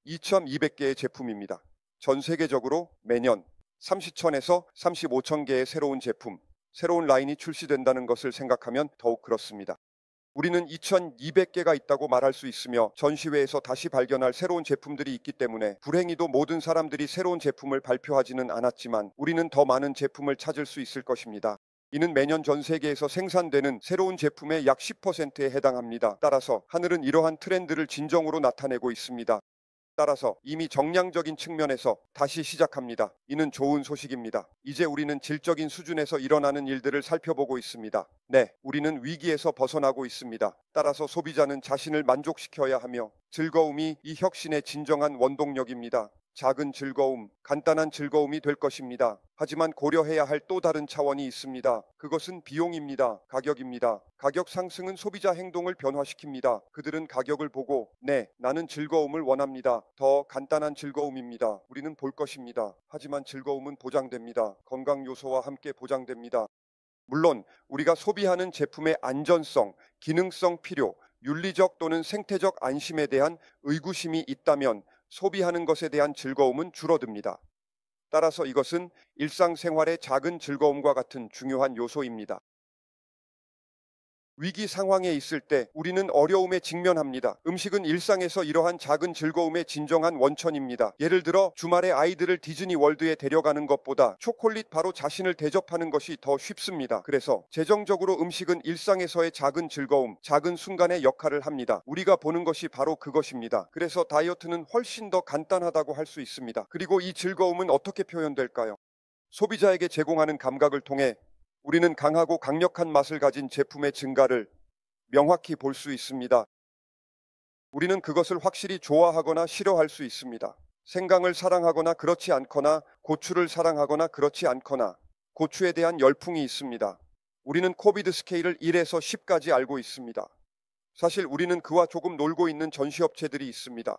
2,200개의 제품입니다. 전 세계적으로 매년 30천에서 35천 개의 새로운 제품, 새로운 라인이 출시된다는 것을 생각하면 더욱 그렇습니다. 우리는 2200개가 있다고 말할 수 있으며 전시회에서 다시 발견할 새로운 제품들이 있기 때문에 불행히도 모든 사람들이 새로운 제품을 발표하지는 않았지만 우리는 더 많은 제품을 찾을 수 있을 것입니다. 이는 매년 전 세계에서 생산되는 새로운 제품의 약 10%에 해당합니다. 따라서 하늘은 이러한 트렌드를 진정으로 나타내고 있습니다. 따라서 이미 정량적인 측면에서 다시 시작합니다. 이는 좋은 소식입니다. 이제 우리는 질적인 수준에서 일어나는 일들을 살펴보고 있습니다. 네, 우리는 위기에서 벗어나고 있습니다. 따라서 소비자는 자신을 만족시켜야 하며 즐거움이 이 혁신의 진정한 원동력입니다. 작은 즐거움, 간단한 즐거움이 될 것입니다. 하지만 고려해야 할 또 다른 차원이 있습니다. 그것은 비용입니다. 가격입니다. 가격 상승은 소비자 행동을 변화시킵니다. 그들은 가격을 보고, 네, 나는 즐거움을 원합니다. 더 간단한 즐거움입니다. 우리는 볼 것입니다. 하지만 즐거움은 보장됩니다. 건강 요소와 함께 보장됩니다. 물론, 우리가 소비하는 제품의 안전성, 기능성 필요, 윤리적 또는 생태적 안심에 대한 의구심이 있다면 소비하는 것에 대한 즐거움은 줄어듭니다. 따라서 이것은 일상생활의 작은 즐거움과 같은 중요한 요소입니다. 위기 상황에 있을 때 우리는 어려움에 직면합니다. 음식은 일상에서 이러한 작은 즐거움의 진정한 원천입니다. 예를 들어 주말에 아이들을 디즈니 월드에 데려가는 것보다 초콜릿 바로 자신을 대접하는 것이 더 쉽습니다. 그래서 재정적으로 음식은 일상에서의 작은 즐거움, 작은 순간의 역할을 합니다. 우리가 보는 것이 바로 그것입니다. 그래서 다이어트는 훨씬 더 간단하다고 할 수 있습니다. 그리고 이 즐거움은 어떻게 표현될까요? 소비자에게 제공하는 감각을 통해 우리는 강하고 강력한 맛을 가진 제품의 증가를 명확히 볼 수 있습니다. 우리는 그것을 확실히 좋아하거나 싫어할 수 있습니다. 생강을 사랑하거나 그렇지 않거나 고추를 사랑하거나 그렇지 않거나 고추에 대한 열풍이 있습니다. 우리는 코비드 스케일을 1에서 10까지 알고 있습니다. 사실 우리는 그와 조금 놀고 있는 전시업체들이 있습니다.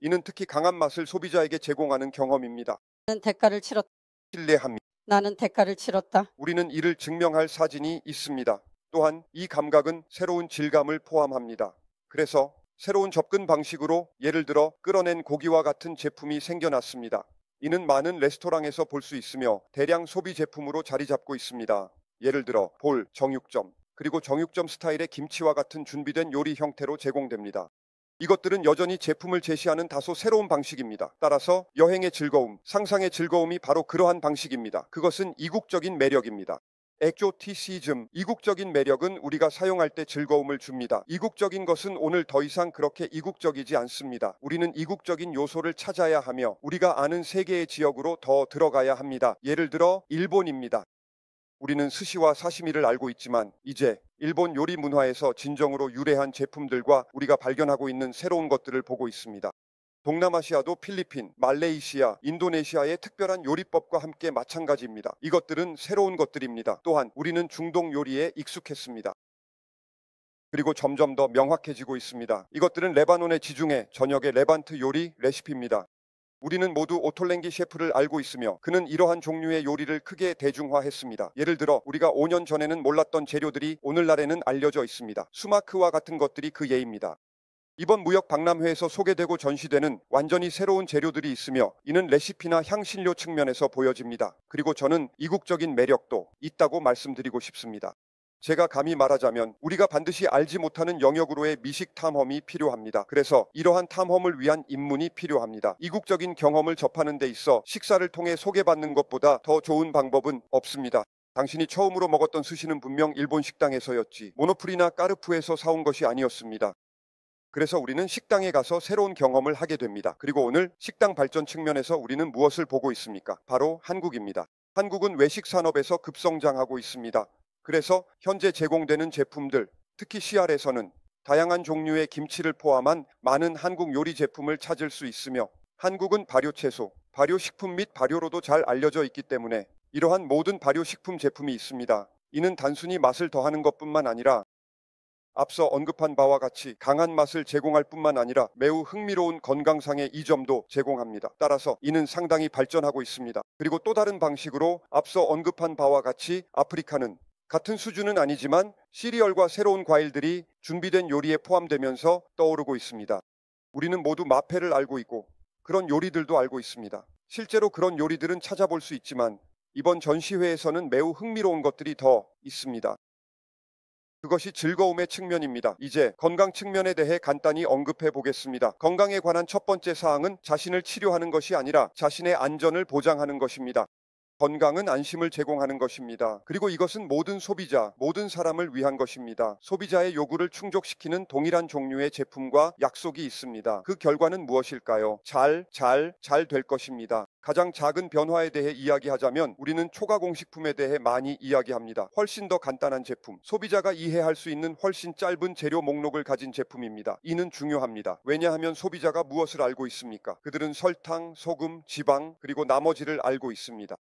이는 특히 강한 맛을 소비자에게 제공하는 경험입니다. 대가를 치렀 신뢰합니다. 나는 대가를 치렀다. 우리는 이를 증명할 사진이 있습니다. 또한 이 감각은 새로운 질감을 포함합니다. 그래서 새로운 접근 방식으로 예를 들어 끌어낸 고기와 같은 제품이 생겨났습니다. 이는 많은 레스토랑에서 볼 수 있으며 대량 소비 제품으로 자리 잡고 있습니다. 예를 들어 볼, 정육점, 그리고 정육점 스타일의 김치와 같은 준비된 요리 형태로 제공됩니다. 이것들은 여전히 제품을 제시하는 다소 새로운 방식입니다. 따라서 여행의 즐거움, 상상의 즐거움이 바로 그러한 방식입니다. 그것은 이국적인 매력입니다. 액조티시즘, 이국적인 매력은 우리가 사용할 때 즐거움을 줍니다. 이국적인 것은 오늘 더 이상 그렇게 이국적이지 않습니다. 우리는 이국적인 요소를 찾아야 하며 우리가 아는 세계의 지역으로 더 들어가야 합니다. 예를 들어 일본입니다. 우리는 스시와 사시미를 알고 있지만 이제 일본 요리 문화에서 진정으로 유래한 제품들과 우리가 발견하고 있는 새로운 것들을 보고 있습니다. 동남아시아도 필리핀, 말레이시아, 인도네시아의 특별한 요리법과 함께 마찬가지입니다. 이것들은 새로운 것들입니다. 또한 우리는 중동 요리에 익숙했습니다. 그리고 점점 더 명확해지고 있습니다. 이것들은 레바논의 지중해 저녁의 레반트 요리 레시피입니다. 우리는 모두 오톨랭기 셰프를 알고 있으며 그는 이러한 종류의 요리를 크게 대중화했습니다. 예를 들어 우리가 5년 전에는 몰랐던 재료들이 오늘날에는 알려져 있습니다. 수마크와 같은 것들이 그 예입니다. 이번 무역 박람회에서 소개되고 전시되는 완전히 새로운 재료들이 있으며 이는 레시피나 향신료 측면에서 보여집니다. 그리고 저는 이국적인 매력도 있다고 말씀드리고 싶습니다. 제가 감히 말하자면 우리가 반드시 알지 못하는 영역으로의 미식 탐험이 필요합니다. 그래서 이러한 탐험을 위한 입문이 필요합니다. 이국적인 경험을 접하는 데 있어 식사를 통해 소개받는 것보다 더 좋은 방법은 없습니다. 당신이 처음으로 먹었던 스시는 분명 일본 식당에서였지 모노프리나 까르푸에서 사온 것이 아니었습니다. 그래서 우리는 식당에 가서 새로운 경험을 하게 됩니다. 그리고 오늘 식당 발전 측면에서 우리는 무엇을 보고 있습니까? 바로 한국입니다. 한국은 외식 산업에서 급성장하고 있습니다. 그래서 현재 제공되는 제품들, 특히 CR에서는 다양한 종류의 김치를 포함한 많은 한국 요리 제품을 찾을 수 있으며 한국은 발효채소, 발효식품 및 발효로도 잘 알려져 있기 때문에 이러한 모든 발효식품 제품이 있습니다. 이는 단순히 맛을 더하는 것뿐만 아니라 앞서 언급한 바와 같이 강한 맛을 제공할 뿐만 아니라 매우 흥미로운 건강상의 이점도 제공합니다. 따라서 이는 상당히 발전하고 있습니다. 그리고 또 다른 방식으로 앞서 언급한 바와 같이 아프리카는 같은 수준은 아니지만 시리얼과 새로운 과일들이 준비된 요리에 포함되면서 떠오르고 있습니다. 우리는 모두 마패를 알고 있고 그런 요리들도 알고 있습니다. 실제로 그런 요리들은 찾아볼 수 있지만 이번 전시회에서는 매우 흥미로운 것들이 더 있습니다. 그것이 즐거움의 측면입니다. 이제 건강 측면에 대해 간단히 언급해 보겠습니다. 건강에 관한 첫 번째 사항은 자신을 치료하는 것이 아니라 자신의 안전을 보장하는 것입니다. 건강은 안심을 제공하는 것입니다. 그리고 이것은 모든 소비자, 모든 사람을 위한 것입니다. 소비자의 요구를 충족시키는 동일한 종류의 제품과 약속이 있습니다. 그 결과는 무엇일까요? 잘, 잘, 잘 될 것입니다. 가장 작은 변화에 대해 이야기하자면 우리는 초가공식품에 대해 많이 이야기합니다. 훨씬 더 간단한 제품, 소비자가 이해할 수 있는 훨씬 짧은 재료 목록을 가진 제품입니다. 이는 중요합니다. 왜냐하면 소비자가 무엇을 알고 있습니까? 그들은 설탕, 소금, 지방, 그리고 나머지를 알고 있습니다.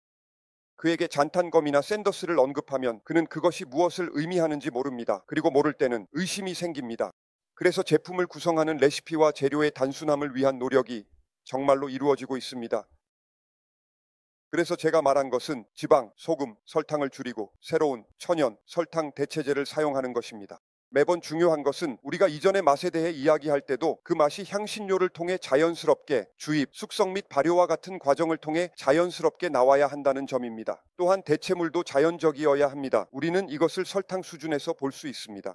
그에게 잔탄검이나 샌더스를 언급하면 그는 그것이 무엇을 의미하는지 모릅니다. 그리고 모를 때는 의심이 생깁니다. 그래서 제품을 구성하는 레시피와 재료의 단순함을 위한 노력이 정말로 이루어지고 있습니다. 그래서 제가 말한 것은 지방, 소금, 설탕을 줄이고 새로운 천연 설탕 대체제를 사용하는 것입니다. 매번 중요한 것은 우리가 이전의 맛에 대해 이야기할 때도 그 맛이 향신료를 통해 자연스럽게 주입, 숙성 및 발효와 같은 과정을 통해 자연스럽게 나와야 한다는 점입니다. 또한 대체물도 자연적이어야 합니다. 우리는 이것을 설탕 수준에서 볼 수 있습니다.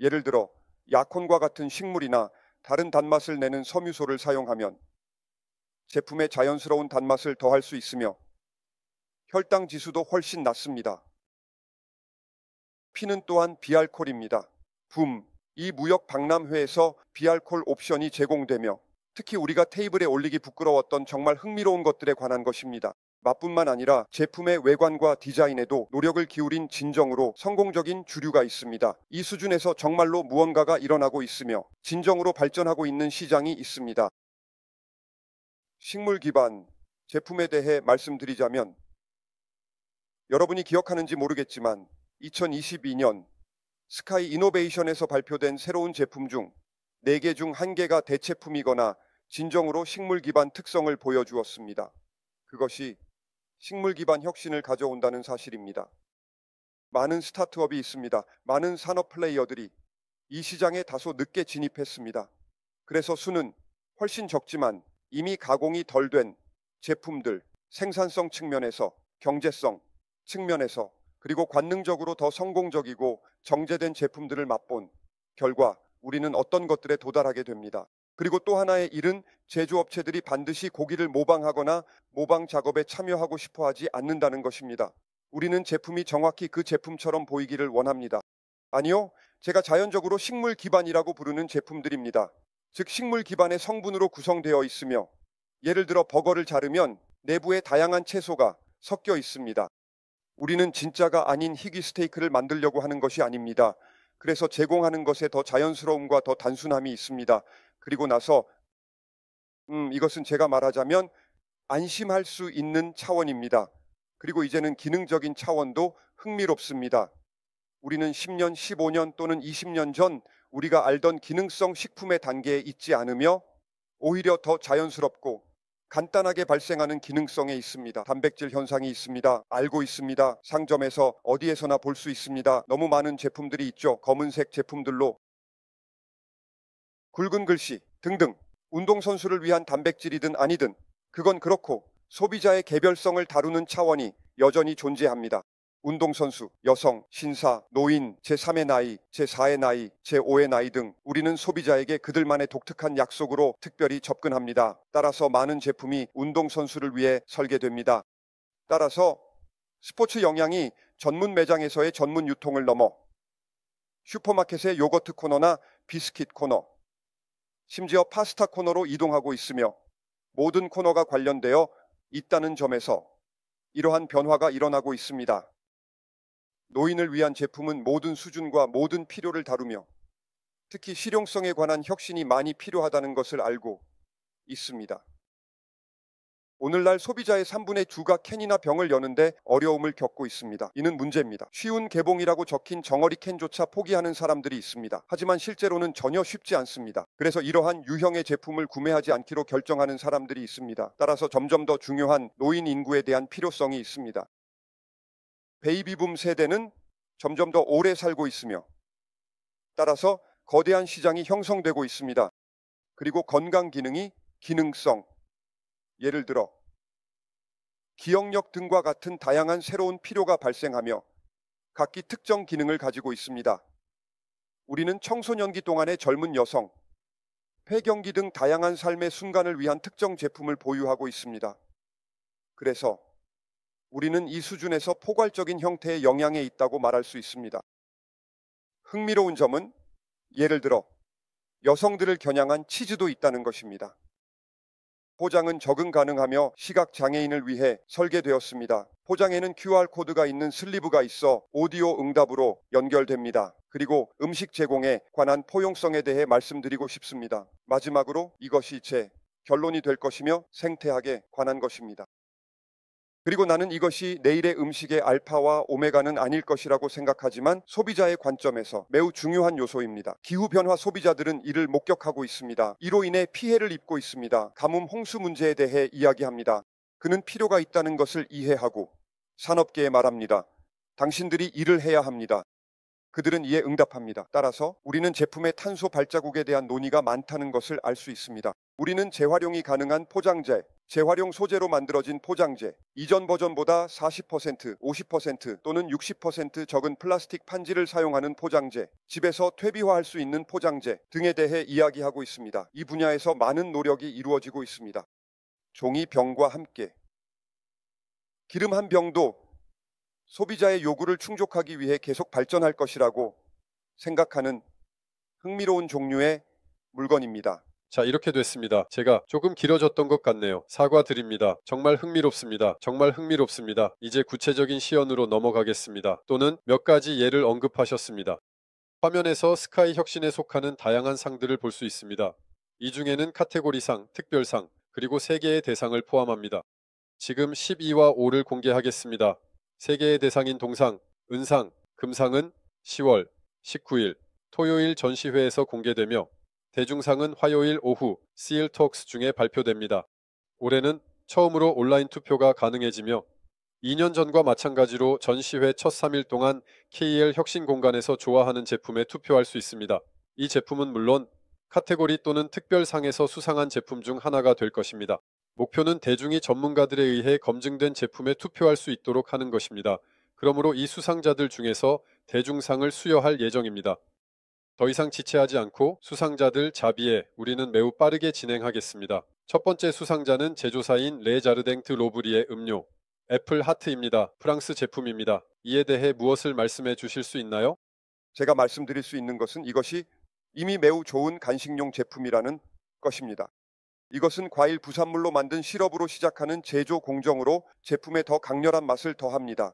예를 들어 약혼과 같은 식물이나 다른 단맛을 내는 섬유소를 사용하면 제품에 자연스러운 단맛을 더할 수 있으며 혈당 지수도 훨씬 낮습니다. 피는 또한 비알콜입니다. 붐. 이 무역 박람회에서 비알콜 옵션이 제공되며 특히 우리가 테이블에 올리기 부끄러웠던 정말 흥미로운 것들에 관한 것입니다. 맛뿐만 아니라 제품의 외관과 디자인에도 노력을 기울인 진정으로 성공적인 주류가 있습니다. 이 수준에서 정말로 무언가가 일어나고 있으며 진정으로 발전하고 있는 시장이 있습니다. 식물 기반 제품에 대해 말씀드리자면 여러분이 기억하는지 모르겠지만 2022년 스카이 이노베이션에서 발표된 새로운 제품 중 4개 중 1개가 대체품이거나 진정으로 식물 기반 특성을 보여주었습니다. 그것이 식물 기반 혁신을 가져온다는 사실입니다. 많은 스타트업이 있습니다. 많은 산업 플레이어들이 이 시장에 다소 늦게 진입했습니다. 그래서 수는 훨씬 적지만 이미 가공이 덜 된 제품들 생산성 측면에서 경제성 측면에서 그리고 관능적으로 더 성공적이고 정제된 제품들을 맛본 결과 우리는 어떤 것들에 도달하게 됩니다. 그리고 또 하나의 일은 제조업체들이 반드시 고기를 모방하거나 모방 작업에 참여하고 싶어 하지 않는다는 것입니다. 우리는 제품이 정확히 그 제품처럼 보이기를 원합니다. 아니요, 제가 자연적으로 식물 기반이라고 부르는 제품들입니다. 즉, 식물 기반의 성분으로 구성되어 있으며, 예를 들어 버거를 자르면 내부에 다양한 채소가 섞여 있습니다. 우리는 진짜가 아닌 희귀 스테이크를 만들려고 하는 것이 아닙니다. 그래서 제공하는 것에 더 자연스러움과 더 단순함이 있습니다. 그리고 나서 음, 이것은 제가 말하자면 안심할 수 있는 차원입니다. 그리고 이제는 기능적인 차원도 흥미롭습니다. 우리는 10년, 15년 또는 20년 전 우리가 알던 기능성 식품의 단계에 있지 않으며 오히려 더 자연스럽고 간단하게 발생하는 기능성에 있습니다. 단백질 현상이 있습니다. 알고 있습니다. 상점에서 어디에서나 볼 수 있습니다. 너무 많은 제품들이 있죠. 검은색 제품들로 굵은 글씨 등등 운동선수를 위한 단백질이든 아니든 그건 그렇고 소비자의 개별성을 다루는 차원이 여전히 존재합니다. 운동선수, 여성, 신사, 노인, 제3의 나이, 제4의 나이, 제5의 나이 등 우리는 소비자에게 그들만의 독특한 약속으로 특별히 접근합니다. 따라서 많은 제품이 운동선수를 위해 설계됩니다. 따라서 스포츠 영양이 전문 매장에서의 전문 유통을 넘어 슈퍼마켓의 요거트 코너나 비스킷 코너, 심지어 파스타 코너로 이동하고 있으며 모든 코너가 관련되어 있다는 점에서 이러한 변화가 일어나고 있습니다. 노인을 위한 제품은 모든 수준과 모든 필요를 다루며 특히 실용성에 관한 혁신이 많이 필요하다는 것을 알고 있습니다. 오늘날 소비자의 3분의 2가 캔이나 병을 여는데 어려움을 겪고 있습니다. 이는 문제입니다. 쉬운 개봉이라고 적힌 정어리 캔조차 포기하는 사람들이 있습니다. 하지만 실제로는 전혀 쉽지 않습니다. 그래서 이러한 유형의 제품을 구매하지 않기로 결정하는 사람들이 있습니다. 따라서 점점 더 중요한 노인 인구에 대한 필요성이 있습니다. 베이비붐 세대는 점점 더 오래 살고 있으며 따라서 거대한 시장이 형성되고 있습니다. 그리고 건강 기능이 기능성, 예를 들어 기억력 등과 같은 다양한 새로운 필요가 발생하며 각기 특정 기능을 가지고 있습니다. 우리는 청소년기 동안의 젊은 여성, 폐경기 등 다양한 삶의 순간을 위한 특정 제품을 보유하고 있습니다. 그래서 우리는 이 수준에서 포괄적인 형태의 영향에 있다고 말할 수 있습니다. 흥미로운 점은 예를 들어 여성들을 겨냥한 치즈도 있다는 것입니다. 포장은 적응 가능하며 시각 장애인을 위해 설계되었습니다. 포장에는 QR코드가 있는 슬리브가 있어 오디오 응답으로 연결됩니다. 그리고 음식 제공에 관한 포용성에 대해 말씀드리고 싶습니다. 마지막으로 이것이 제 결론이 될 것이며 생태학에 관한 것입니다. 그리고 나는 이것이 내일의 음식의 알파와 오메가는 아닐 것이라고 생각하지만 소비자의 관점에서 매우 중요한 요소입니다. 기후변화 소비자들은 이를 목격하고 있습니다. 이로 인해 피해를 입고 있습니다. 가뭄 홍수 문제에 대해 이야기합니다. 그는 필요가 있다는 것을 이해하고 산업계에 말합니다. 당신들이 일을 해야 합니다. 그들은 이에 응답합니다. 따라서 우리는 제품의 탄소 발자국에 대한 논의가 많다는 것을 알 수 있습니다. 우리는 재활용이 가능한 포장재, 재활용 소재로 만들어진 포장재, 이전 버전보다 40%, 50% 또는 60% 적은 플라스틱 판지를 사용하는 포장재, 집에서 퇴비화할 수 있는 포장재 등에 대해 이야기하고 있습니다. 이 분야에서 많은 노력이 이루어지고 있습니다. 종이 병과 함께 기름 한 병도 소비자의 요구를 충족하기 위해 계속 발전할 것이라고 생각하는 흥미로운 종류의 물건입니다. 자 이렇게 됐습니다. 제가 조금 길어졌던 것 같네요. 사과드립니다. 정말 흥미롭습니다. 정말 흥미롭습니다. 이제 구체적인 시연으로 넘어가겠습니다. 또는 몇 가지 예를 언급하셨습니다. 화면에서 스카이 혁신에 속하는 다양한 상들을 볼 수 있습니다. 이 중에는 카테고리상, 특별상, 그리고 세개의 대상을 포함합니다. 지금 12와 5를 공개하겠습니다. 세개의 대상인 동상, 은상, 금상은 10월 19일 토요일 전시회에서 공개되며 대중상은 화요일 오후 CL톡스 중에 발표됩니다. 올해는 처음으로 온라인 투표가 가능해지며 2년 전과 마찬가지로 전시회 첫 3일 동안 KL 혁신 공간에서 좋아하는 제품에 투표할 수 있습니다. 이 제품은 물론 카테고리 또는 특별상에서 수상한 제품 중 하나가 될 것입니다. 목표는 대중이 전문가들에 의해 검증된 제품에 투표할 수 있도록 하는 것입니다. 그러므로 이 수상자들 중에서 대중상을 수여할 예정입니다. 더 이상 지체하지 않고 수상자들 자비에 우리는 매우 빠르게 진행하겠습니다. 첫 번째 수상자는 제조사인 레 자르댕트 로브리의 음료 애플 하트입니다. 프랑스 제품입니다. 이에 대해 무엇을 말씀해 주실 수 있나요? 제가 말씀드릴 수 있는 것은 이것이 이미 매우 좋은 간식용 제품이라는 것입니다. 이것은 과일 부산물로 만든 시럽으로 시작하는 제조 공정으로 제품에 더 강렬한 맛을 더합니다.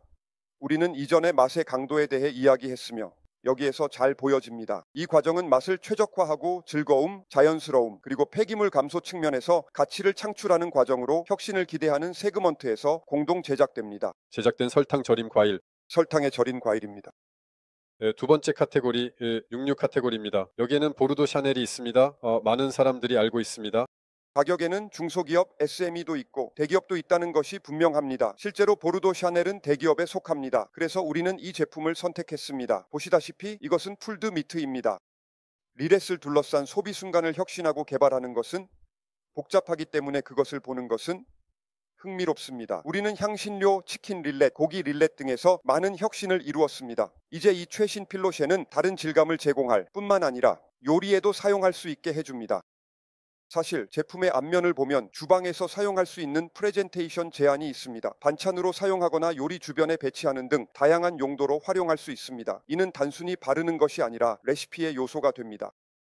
우리는 이전의 맛의 강도에 대해 이야기했으며 여기에서 잘 보여집니다. 이 과정은 맛을 최적화하고 즐거움, 자연스러움, 그리고 폐기물 감소 측면에서 가치를 창출하는 과정으로 혁신을 기대하는 세그먼트에서 공동 제작됩니다. 제작된 설탕 절임 과일. 설탕에 절인 과일입니다. 예, 두 번째 카테고리 66 예, 카테고리입니다. 여기에는 보르도 샤넬이 있습니다. 어, 많은 사람들이 알고 있습니다. 가격에는 중소기업 SME도 있고 대기업도 있다는 것이 분명합니다. 실제로 보르도 샤넬은 대기업에 속합니다. 그래서 우리는 이 제품을 선택했습니다. 보시다시피 이것은 풀드 미트입니다. 리렛을 둘러싼 소비 순간을 혁신하고 개발하는 것은 복잡하기 때문에 그것을 보는 것은 흥미롭습니다. 우리는 향신료, 치킨 릴렛, 고기 릴렛 등에서 많은 혁신을 이루었습니다. 이제 이 최신 필로쉐는 다른 질감을 제공할 뿐만 아니라 요리에도 사용할 수 있게 해줍니다. 사실 제품의 앞면을 보면 주방에서 사용할 수 있는 프레젠테이션 제한이 있습니다. 반찬으로 사용하거나 요리 주변에 배치하는 등 다양한 용도로 활용할 수 있습니다. 이는 단순히 바르는 것이 아니라 레시피의 요소가 됩니다.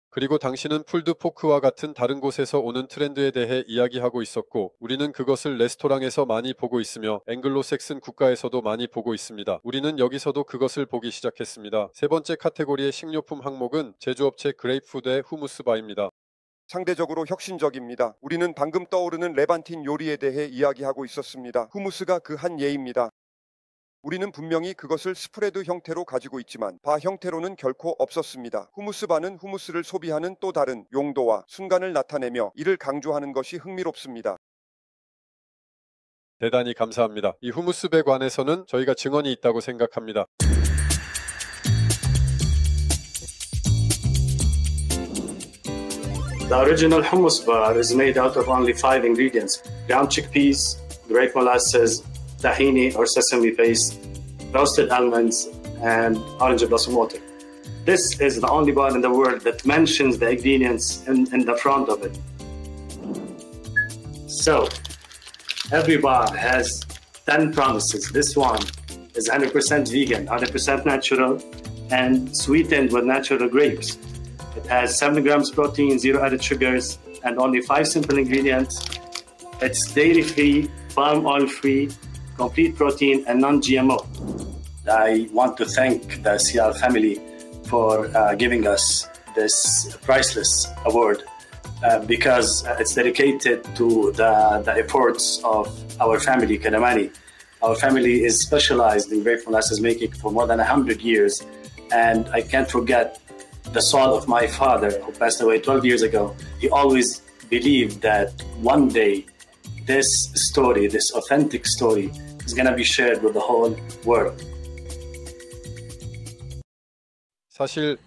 그리고 당신은 풀드 포크와 같은 다른 곳에서 오는 트렌드에 대해 이야기하고 있었고 우리는 그것을 레스토랑에서 많이 보고 있으며 앵글로색슨 국가에서도 많이 보고 있습니다. 우리는 여기서도 그것을 보기 시작했습니다. 세 번째 카테고리의 식료품 항목은 제조업체 그레이프푸드의 후무스바입니다. 상대적으로 혁신적입니다. 우리는 방금 떠오르는 레반틴 요리에 대해 이야기하고 있었습니다. 후무스가 그 한 예입니다. 우리는 분명히 그것을 스프레드 형태로 가지고 있지만 바 형태로는 결코 없었습니다. 후무스 바는 후무스를 소비하는 또 다른 용도와 순간을 나타내며 이를 강조하는 것이 흥미롭습니다. 대단히 감사합니다. 이 후무스 배 관해서는 저희가 증언이 있다고 생각합니다. The original hummus bar is made out of only five ingredients ground chickpeas, grape molasses, tahini or sesame paste, roasted almonds, and orange blossom water. This is the only bar in the world that mentions the ingredients in, in the front of it. So, every bar has 10 promises. This one is 100% vegan, 100% natural, and sweetened with natural grapes. It has 70 grams protein, zero added sugars, and only five simple ingredients. It's dairy free, palm oil free, complete protein, and non GMO. I want to thank the CL family for uh, giving us this priceless award uh, because it's dedicated to the, the efforts of our family, Kadamani. Our family is specialized in grape molasses making for more than 100 years, and I can't forget the son of my father who passed away 12 years ago, he always believed that one day this story, this authentic story, is going to be shared with the whole world. 사실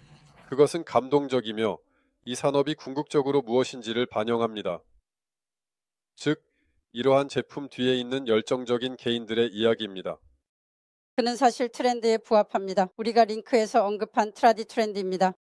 그것은 감동적이며 이 산업이 궁극적으로 무엇인지를 반영합니다. 즉, 이러한 제품 뒤에 있는 열정적인 개인들의 이야기입니다. 그는 사실 트렌드에 부합합니다. 우리가 링크에서 언급한 트라디 트렌드입니다.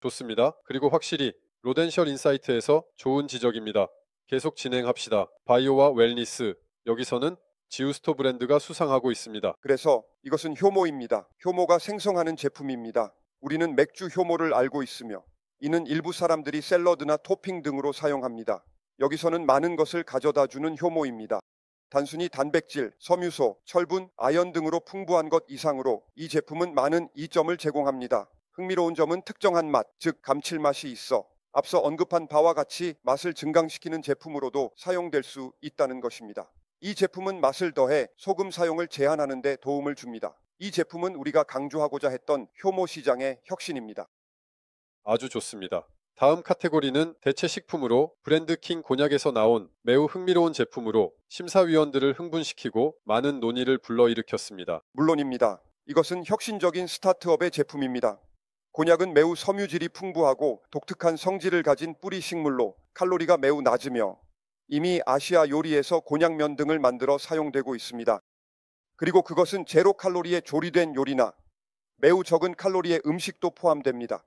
좋습니다. 그리고 확실히 로덴셜 인사이트에서 좋은 지적입니다. 계속 진행합시다. 바이오와 웰니스 여기서는 지우스토 브랜드가 수상하고 있습니다. 그래서 이것은 효모입니다. 효모가 생성하는 제품입니다. 우리는 맥주 효모를 알고 있으며 이는 일부 사람들이 샐러드나 토핑 등으로 사용합니다. 여기서는 많은 것을 가져다 주는 효모입니다. 단순히 단백질, 섬유소, 철분, 아연 등으로 풍부한 것 이상으로 이 제품은 많은 이점을 제공합니다. 흥미로운 점은 특정한 맛, 즉 감칠맛이 있어 앞서 언급한 바와 같이 맛을 증강시키는 제품으로도 사용될 수 있다는 것입니다. 이 제품은 맛을 더해 소금 사용을 제한하는 데 도움을 줍니다. 이 제품은 우리가 강조하고자 했던 효모 시장의 혁신입니다. 아주 좋습니다. 다음 카테고리는 대체 식품으로 브랜드킹 곤약에서 나온 매우 흥미로운 제품으로 심사위원들을 흥분시키고 많은 논의를 불러일으켰습니다. 물론입니다. 이것은 혁신적인 스타트업의 제품입니다. 곤약은 매우 섬유질이 풍부하고 독특한 성질을 가진 뿌리 식물로 칼로리가 매우 낮으며 이미 아시아 요리에서 곤약면 등을 만들어 사용되고 있습니다. 그리고 그것은 제로 칼로리에 조리된 요리나 매우 적은 칼로리의 음식도 포함됩니다.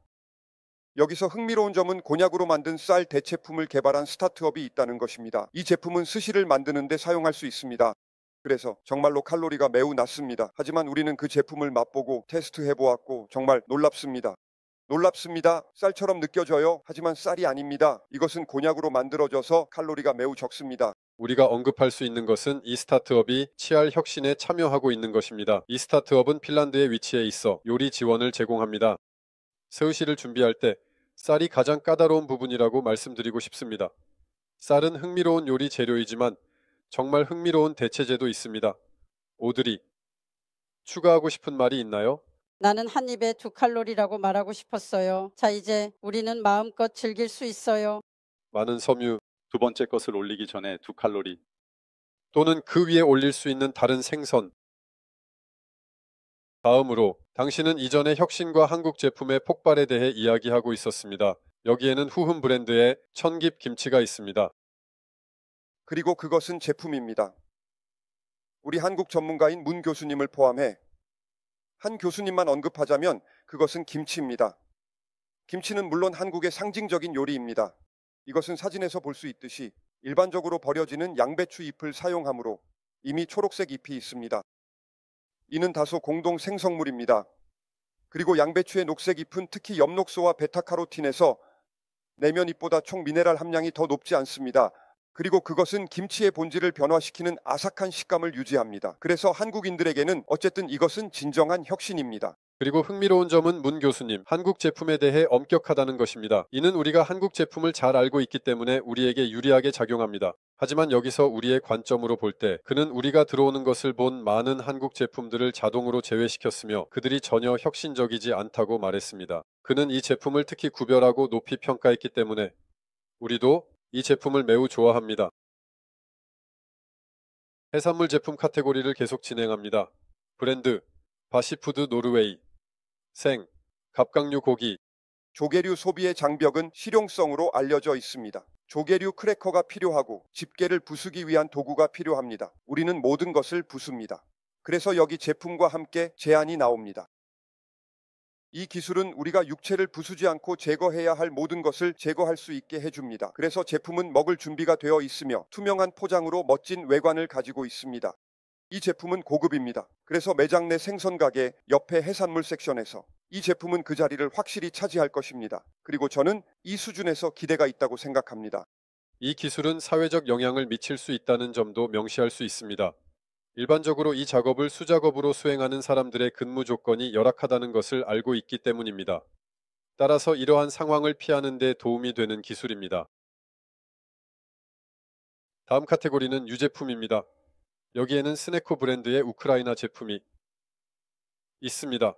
여기서 흥미로운 점은 곤약으로 만든 쌀 대체품을 개발한 스타트업이 있다는 것입니다. 이 제품은 스시를 만드는데 사용할 수 있습니다. 그래서 정말로 칼로리가 매우 낮습니다. 하지만 우리는 그 제품을 맛보고 테스트해보았고 정말 놀랍습니다. 놀랍습니다. 쌀처럼 느껴져요. 하지만 쌀이 아닙니다. 이것은 곤약으로 만들어져서 칼로리가 매우 적습니다. 우리가 언급할 수 있는 것은 이 스타트업이 치알 혁신에 참여하고 있는 것입니다. 이 스타트업은 핀란드에 위치해 있어 요리 지원을 제공합니다. 새우시를 준비할 때 쌀이 가장 까다로운 부분이라고 말씀드리고 싶습니다. 쌀은 흥미로운 요리 재료이지만 정말 흥미로운 대체제도 있습니다. 오드리, 추가하고 싶은 말이 있나요? 나는 한 입에 두 칼로리라고 말하고 싶었어요. 자, 이제 우리는 마음껏 즐길 수 있어요. 많은 섬유 두 번째 것을 올리기 전에 두 칼로리 또는 그 위에 올릴 수 있는 다른 생선. 다음으로 당신은 이전에 혁신과 한국 제품의 폭발에 대해 이야기하고 있었습니다. 여기에는 후흠 브랜드의 천깁 김치가 있습니다. 그리고 그것은 제품입니다. 우리 한국 전문가인 문 교수님을 포함해 한 교수님만 언급하자면 그것은 김치입니다. 김치는 물론 한국의 상징적인 요리입니다. 이것은 사진에서 볼 수 있듯이 일반적으로 버려지는 양배추 잎을 사용하므로 이미 초록색 잎이 있습니다. 이는 다소 공동 생성물입니다. 그리고 양배추의 녹색 잎은 특히 엽록소와 베타카로틴에서 내면 잎보다 총 미네랄 함량이 더 높지 않습니다. 그리고 그것은 김치의 본질을 변화시키는 아삭한 식감을 유지합니다. 그래서 한국인들에게는 어쨌든 이것은 진정한 혁신입니다. 그리고 흥미로운 점은 문 교수님, 한국 제품에 대해 엄격하다는 것입니다. 이는 우리가 한국 제품을 잘 알고 있기 때문에 우리에게 유리하게 작용합니다. 하지만 여기서 우리의 관점으로 볼 때 그는 우리가 들어오는 것을 본 많은 한국 제품들을 자동으로 제외시켰으며 그들이 전혀 혁신적이지 않다고 말했습니다. 그는 이 제품을 특히 구별하고 높이 평가했기 때문에 우리도 이 제품을 매우 좋아합니다. 해산물 제품 카테고리를 계속 진행합니다. 브랜드 바시푸드 노르웨이 생, 갑각류 고기 조개류 소비의 장벽은 실용성으로 알려져 있습니다. 조개류 크래커가 필요하고 집게를 부수기 위한 도구가 필요합니다. 우리는 모든 것을 부숩니다. 그래서 여기 제품과 함께 제안이 나옵니다. 이 기술은 우리가 육체를 부수지 않고 제거해야 할 모든 것을 제거할 수 있게 해줍니다. 그래서 제품은 먹을 준비가 되어 있으며 투명한 포장으로 멋진 외관을 가지고 있습니다. 이 제품은 고급입니다. 그래서 매장 내 생선 가게 옆에 해산물 섹션에서 이 제품은 그 자리를 확실히 차지할 것입니다. 그리고 저는 이 수준에서 기대가 있다고 생각합니다. 이 기술은 사회적 영향을 미칠 수 있다는 점도 명시할 수 있습니다. 일반적으로 이 작업을 수작업으로 수행하는 사람들의 근무 조건이 열악하다는 것을 알고 있기 때문입니다. 따라서 이러한 상황을 피하는 데 도움이 되는 기술입니다. 다음 카테고리는 유제품입니다. 여기에는 스네코 브랜드의 우크라이나 제품이 있습니다.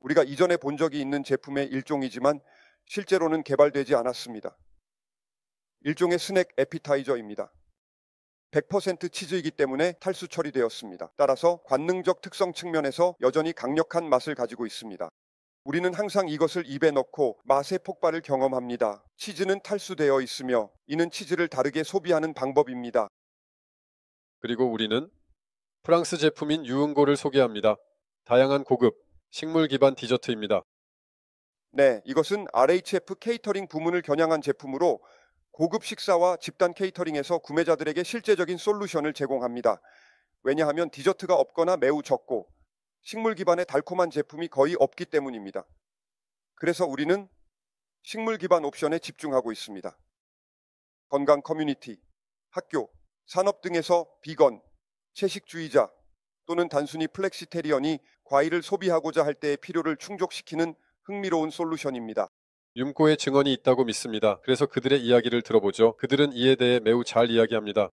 우리가 이전에 본 적이 있는 제품의 일종이지만 실제로는 개발되지 않았습니다. 일종의 스낵 에피타이저입니다. 100% 치즈이기 때문에 탈수 처리되었습니다. 따라서 관능적 특성 측면에서 여전히 강력한 맛을 가지고 있습니다. 우리는 항상 이것을 입에 넣고 맛의 폭발을 경험합니다. 치즈는 탈수되어 있으며 이는 치즈를 다르게 소비하는 방법입니다. 그리고 우리는 프랑스 제품인 유흥고를 소개합니다. 다양한 고급 식물 기반 디저트입니다. 네, 이것은 RHF 케이터링 부문을 겨냥한 제품으로 고급 식사와 집단 케이터링에서 구매자들에게 실제적인 솔루션을 제공합니다. 왜냐하면 디저트가 없거나 매우 적고 식물 기반의 달콤한 제품이 거의 없기 때문입니다. 그래서 우리는 식물 기반 옵션에 집중하고 있습니다. 건강 커뮤니티, 학교, 산업 등에서 비건, 채식주의자 또는 단순히 플렉시테리언이 과일을 소비하고자 할 때의 필요를 충족시키는 흥미로운 솔루션입니다. 있다고 믿습니다. 그래서 그들의 이야기를 들어보죠. 그들은 대해 매우 잘 이야기합니다.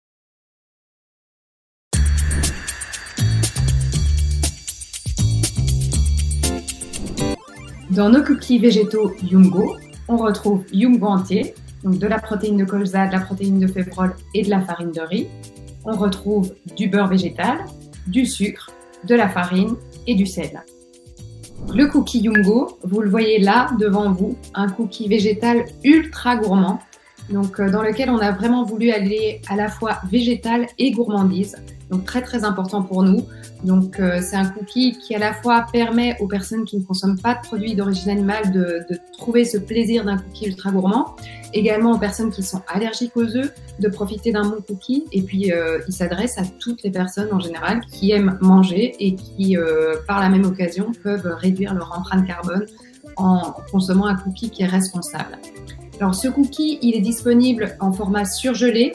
Dans nos cookies végétaux Yungo, on retrouve Yungo entier, donc de la protéine de colza, de la protéine de févrole et de la farine de riz. On retrouve du beurre végétal, du sucre, de la farine et du sel. Le cookie Yungo, vous le voyez là devant vous, un cookie végétal ultra gourmand donc, euh, dans lequel on a vraiment voulu aller à la fois végétal et gourmandise. Donc très très important pour nous. Donc euh, c'est un cookie qui à la fois permet aux personnes qui ne consomment pas de produits d'origine animale de, trouver ce plaisir d'un cookie ultra gourmand, également aux personnes qui sont allergiques aux œufs de profiter d'un bon cookie. Et puis euh, il s'adresse à toutes les personnes en général qui aiment manger et qui par la même occasion peuvent réduire leur empreinte carbone en consommant un cookie qui est responsable. Alors ce cookie, il est disponible en format surgelé.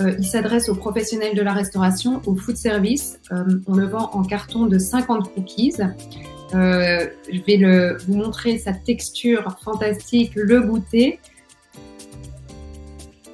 Euh, il s'adresse aux professionnels de la restauration, au food service. Euh, on le vend en carton de 50 cookies. Euh, je vais le, vous montrer sa texture fantastique, le goûter.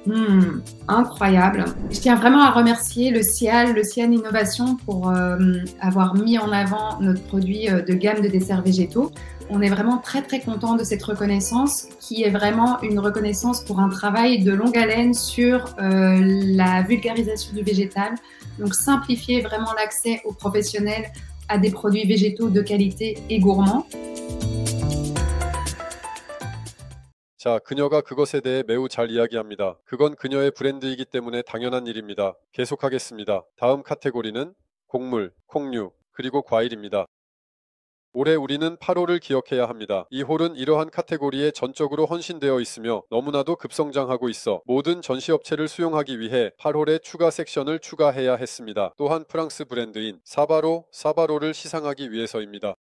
Hmm, incroyable. Je tiens vraiment à remercier le CIAL, le CIAN Innovation pour euh, avoir mis en avant notre produit euh, de gamme de desserts végétaux. On est vraiment très très content de cette reconnaissance qui est vraiment une reconnaissance pour un travail de longue haleine sur euh, la vulgarisation du végétal. Donc simplifier vraiment l'accès aux professionnels à des produits végétaux de qualité et gourmands. 자, 그녀가 그것에 대해 매우 잘 이야기합니다. 그건 그녀의 브랜드이기 때문에 당연한 일입니다. 계속하겠습니다. 다음 카테고리는 곡물, 콩류, 그리고 과일입니다. 올해 우리는 8호를 기억해야 합니다. 이 홀은 이러한 카테고리에 전적으로 헌신되어 있으며 너무나도 급성장하고 있어 모든 전시업체를 수용하기 위해 8홀에 추가 섹션을 추가해야 했습니다. 또한 프랑스 브랜드인 사바로, 사바로를 시상하기 위해서입니다.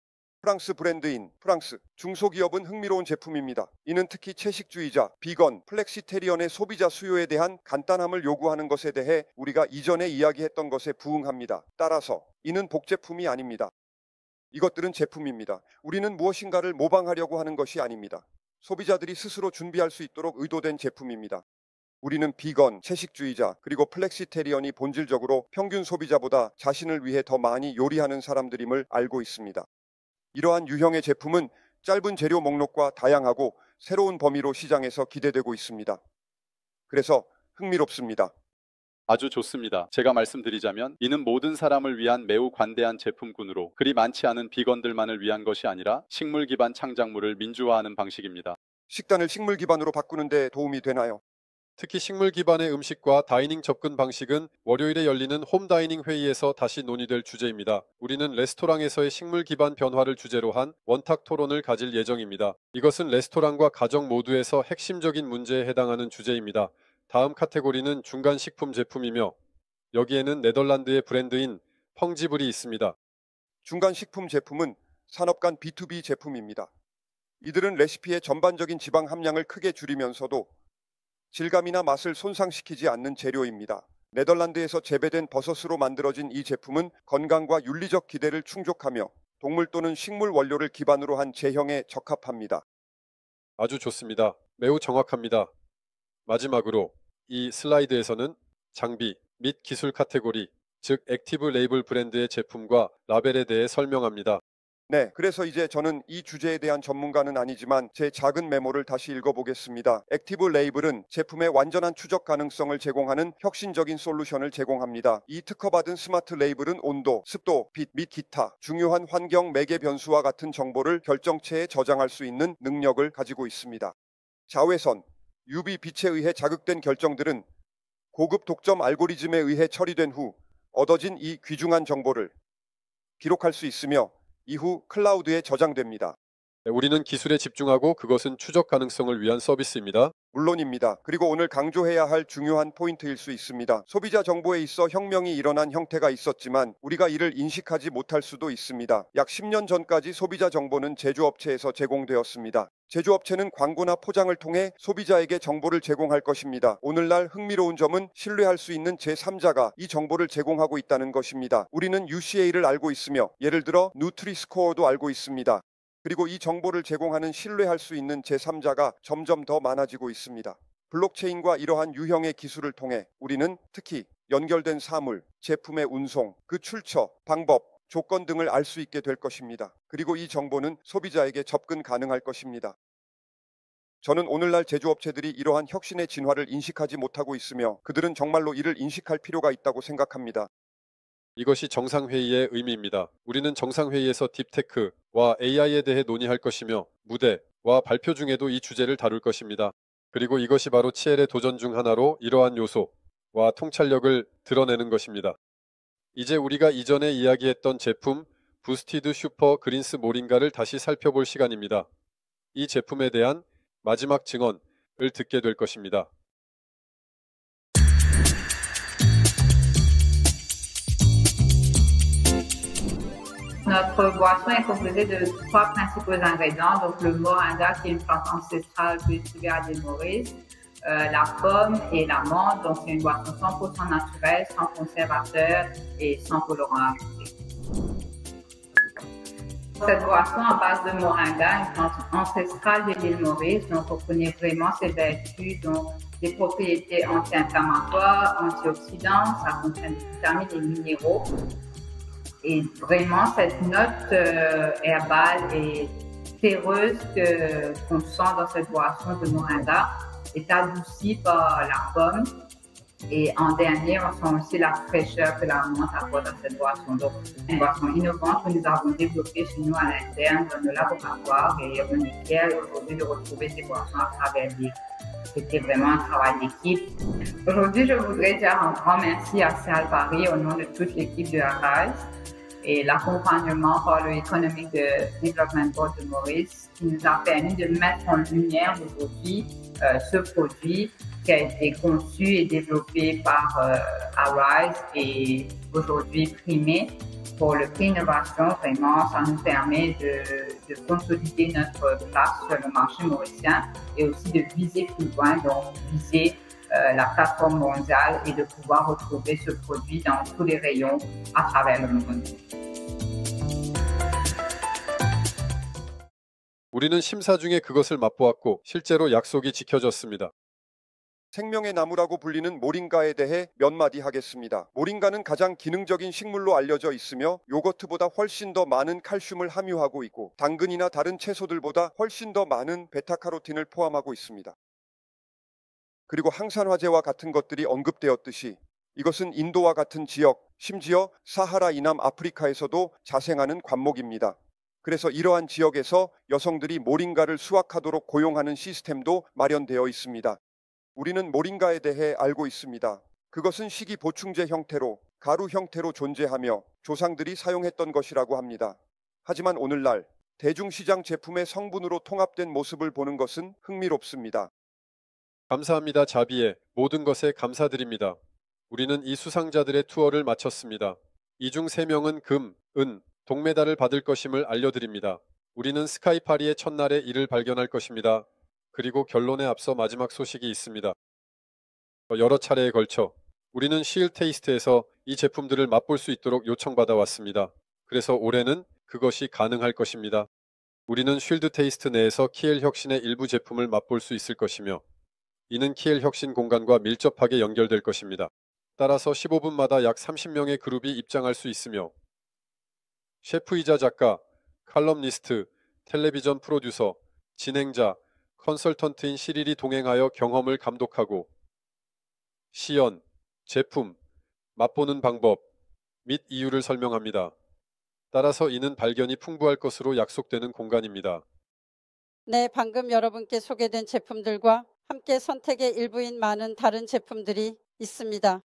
프랑스 브랜드인 프랑스 중소기업은 흥미로운 제품입니다. 이는 특히 채식주의자, 비건, 플렉시테리언의 소비자 수요에 대한 간단함을 요구하는 것에 대해 우리가 이전에 이야기했던 것에 부응합니다. 따라서 이는 복제품이 아닙니다. 이것들은 제품입니다. 우리는 무엇인가를 모방하려고 하는 것이 아닙니다. 소비자들이 스스로 준비할 수 있도록 의도된 제품입니다. 우리는 비건, 채식주의자, 그리고 플렉시테리언이 본질적으로 평균 소비자보다 자신을 위해 더 많이 요리하는 사람들임을 알고 있습니다. 이러한 유형의 제품은 짧은 재료 목록과 다양하고 새로운 범위로 시장에서 기대되고 있습니다. 그래서 흥미롭습니다. 아주 좋습니다. 제가 말씀드리자면 이는 모든 사람을 위한 매우 관대한 제품군으로 그리 많지 않은 비건들만을 위한 것이 아니라 식물 기반 창작물을 민주화하는 방식입니다. 식단을 식물 기반으로 바꾸는 데 도움이 되나요? 특히 식물 기반의 음식과 다이닝 접근 방식은 월요일에 열리는 홈 다이닝 회의에서 다시 논의될 주제입니다. 우리는 레스토랑에서의 식물 기반 변화를 주제로 한 원탁 토론을 가질 예정입니다. 이것은 레스토랑과 가정 모두에서 핵심적인 문제에 해당하는 주제입니다. 다음 카테고리는 중간 식품 제품이며 여기에는 네덜란드의 브랜드인 펑지블이 있습니다. 중간 식품 제품은 산업 간 B2B 제품입니다. 이들은 레시피의 전반적인 지방 함량을 크게 줄이면서도 질감이나 맛을 손상시키지 않는 재료입니다. 네덜란드에서 재배된 버섯으로 만들어진 이 제품은 건강과 윤리적 기대를 충족하며 동물 또는 식물 원료를 기반으로 한 제형에 적합합니다. 아주 좋습니다. 매우 정확합니다. 마지막으로 이 슬라이드에서는 장비 및 기술 카테고리, 즉 액티브 레이블 브랜드의 제품과 라벨에 대해 설명합니다. 네, 그래서 이제 저는 이 주제에 대한 전문가는 아니지만 제 작은 메모를 다시 읽어보겠습니다. 액티브 레이블은 제품의 완전한 추적 가능성을 제공하는 혁신적인 솔루션을 제공합니다. 이 특허받은 스마트 레이블은 온도, 습도, 빛 및 기타 중요한 환경 매개 변수와 같은 정보를 결정체에 저장할 수 있는 능력을 가지고 있습니다. 자외선, UV 빛에 의해 자극된 결정들은 고급 독점 알고리즘에 의해 처리된 후 얻어진 이 귀중한 정보를 기록할 수 있으며 이후 클라우드에 저장됩니다. 네, 우리는 기술에 집중하고 그것은 추적 가능성을 위한 서비스입니다. 물론입니다. 그리고 오늘 강조해야 할 중요한 포인트일 수 있습니다. 소비자 정보에 있어 혁명이 일어난 형태가 있었지만 우리가 이를 인식하지 못할 수도 있습니다. 약 10년 전까지 소비자 정보는 제조업체에서 제공되었습니다. 제조업체는 광고나 포장을 통해 소비자에게 정보를 제공할 것입니다. 오늘날 흥미로운 점은 신뢰할 수 있는 제3자가 이 정보를 제공하고 있다는 것입니다. 우리는 UCA를 알고 있으며 예를 들어 누트리스코어도 알고 있습니다. 그리고 이 정보를 제공하는 신뢰할 수 있는 제3자가 점점 더 많아지고 있습니다. 블록체인과 이러한 유형의 기술을 통해 우리는 특히 연결된 사물, 제품의 운송, 그 출처, 방법, 조건 등을 알 수 있게 될 것입니다. 그리고 이 정보는 소비자에게 접근 가능할 것입니다. 저는 오늘날 제조업체들이 이러한 혁신의 진화를 인식하지 못하고 있으며 그들은 정말로 이를 인식할 필요가 있다고 생각합니다. 이것이 정상회의의 의미입니다. 우리는 정상회의에서 딥테크와 AI에 대해 논의할 것이며 무대와 발표 중에도 이 주제를 다룰 것입니다. 그리고 이것이 바로 치엘의 도전 중 하나로 이러한 요소와 통찰력을 드러내는 것입니다. 이제 우리가 이전에 이야기했던 제품 부스티드 슈퍼 그린스 모링가를 다시 살펴볼 시간입니다. 이 제품에 대한 마지막 증언을 듣게 될 것입니다. Notre boisson est composée de trois principaux ingrédients, donc le moringa qui est une plante ancestrale cultivée à des Maurice, euh, la pomme et l'amande, donc c'est une boisson 100% naturelle, sans conservateur et sans colorant Cette boisson à base de moringa, une plante ancestrale de l'île Maurice, donc on connaît vraiment ses vertus, donc des propriétés anti-inflammatoires, antioxydants, ça contient des vitamines et minéraux. Et vraiment, cette note herbale euh, et terreuse qu'on sent dans cette boisson de Morinda est adoucie par la pomme. Et en dernier, on sent aussi la fraîcheur que la menthe apporte dans cette boisson. Donc, une boisson innovante que nous avons développée chez nous à l'interne, dans nos laboratoires et on est fiers aujourd'hui de retrouver ces boissons à travers les c'était vraiment un travail d'équipe. Aujourd'hui, je voudrais dire un grand merci à Céal Paris au nom de toute l'équipe de Arras et l'accompagnement par le Economic Development Board de Maurice qui nous a permis de mettre en lumière aujourd'hui euh, ce produit qui a été conçu et développé par euh, Arise et aujourd'hui primé pour le prix innovation. Vraiment, ça nous permet de, de consolider notre place sur le marché mauricien et aussi de viser plus loin, donc viser Euh, la plateforme mondiale et de pouvoir retrouver ce produit dans tous les rayons à travers le monde. 우리는 심사 중에 그것을 맛보았고 실제로 약속이 지켜졌습니다. 생명의 나무라고 불리는 모링가에 대해 몇 마디 하겠습니다. 모링가는 가장 기능적인 식물로 알려져 있으며 요거트보다 훨씬 더 많은 칼슘을 함유하고 있고 당근이나 다른 채소들보다 훨씬 더 많은 베타카로틴을 포함하고 있습니다. 그리고 항산화제와 같은 것들이 언급되었듯이 이것은 인도와 같은 지역, 심지어 사하라 이남 아프리카에서도 자생하는 관목입니다. 그래서 이러한 지역에서 여성들이 모링가를 수확하도록 고용하는 시스템도 마련되어 있습니다. 우리는 모링가에 대해 알고 있습니다. 그것은 식이 보충제 형태로 가루 형태로 존재하며 조상들이 사용했던 것이라고 합니다. 하지만 오늘날 대중시장 제품의 성분으로 통합된 모습을 보는 것은 흥미롭습니다. 감사합니다. 자비에 모든 것에 감사드립니다. 우리는 이 수상자들의 투어를 마쳤습니다. 이 중 3명은 금, 은, 동메달을 받을 것임을 알려드립니다. 우리는 스카이 파리의 첫날에 이를 발견할 것입니다. 그리고 결론에 앞서 마지막 소식이 있습니다. 여러 차례에 걸쳐 우리는 쉴 테이스트에서 이 제품들을 맛볼 수 있도록 요청받아 왔습니다. 그래서 올해는 그것이 가능할 것입니다. 우리는 쉴드 테이스트 내에서 키엘 혁신의 일부 제품을 맛볼 수 있을 것이며 이는 키엘 혁신 공간과 밀접하게 연결될 것입니다. 따라서 15분마다 약 30명의 그룹이 입장할 수 있으며 셰프이자 작가, 칼럼니스트, 텔레비전 프로듀서, 진행자, 컨설턴트인 시릴이 동행하여 경험을 감독하고 시연, 제품, 맛보는 방법 및 이유를 설명합니다. 따라서 이는 발견이 풍부할 것으로 약속되는 공간입니다. 네, 방금 여러분께 소개된 제품들과 함께 선택의 일부인 많은 다른 제품들이 있습니다.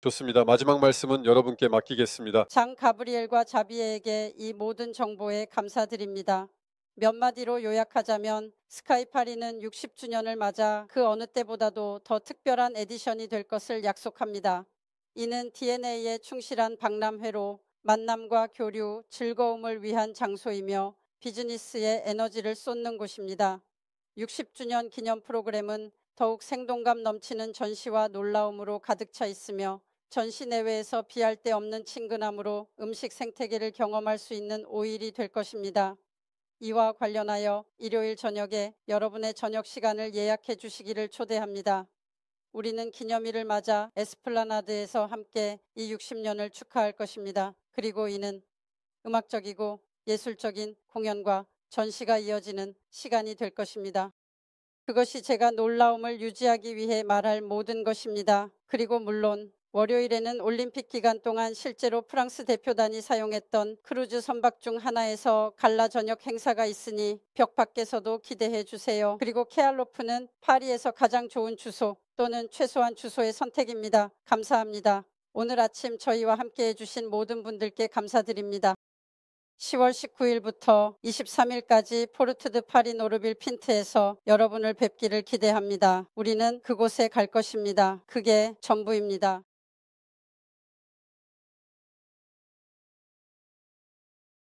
좋습니다. 마지막 말씀은 여러분께 맡기겠습니다. 장 가브리엘과 자비에게 에이 모든 정보에 감사드립니다. 몇 마디로 요약하자면 스카이파리는 60주년을 맞아 그 어느 때보다도 더 특별한 에디션이 될 것을 약속합니다. 이는 DNA에 충실한 박람회로 만남과 교류, 즐거움을 위한 장소이며 비즈니스의 에너지를 쏟는 곳입니다. 60주년 기념 프로그램은 더욱 생동감 넘치는 전시와 놀라움으로 가득 차 있으며 전시 내외에서 비할 데 없는 친근함으로 음식 생태계를 경험할 수 있는 5일이 될 것입니다. 이와 관련하여 일요일 저녁에 여러분의 저녁 시간을 예약해 주시기를 초대합니다. 우리는 기념일을 맞아 에스플라나드에서 함께 이 60년을 축하할 것입니다. 그리고 이는 음악적이고 예술적인 공연과 전시가 이어지는 시간이 될 것입니다. 그것이 제가 놀라움을 유지하기 위해 말할 모든 것입니다. 그리고 물론 월요일에는 올림픽 기간 동안 실제로 프랑스 대표단이 사용했던 크루즈 선박 중 하나에서 갈라 저녁 행사가 있으니 벽 밖에서도 기대해 주세요. 그리고 케알로프는 파리에서 가장 좋은 주소 또는 최소한 주소의 선택입니다. 감사합니다. 오늘 아침 저희와 함께 해주신 모든 분들께 감사드립니다. 10월 19일부터 23일까지 포르투드 파리 노르빌 핀트에서 여러분을 뵙기를 기대합니다. 우리는 그곳에 갈 것입니다. 그게 전부입니다.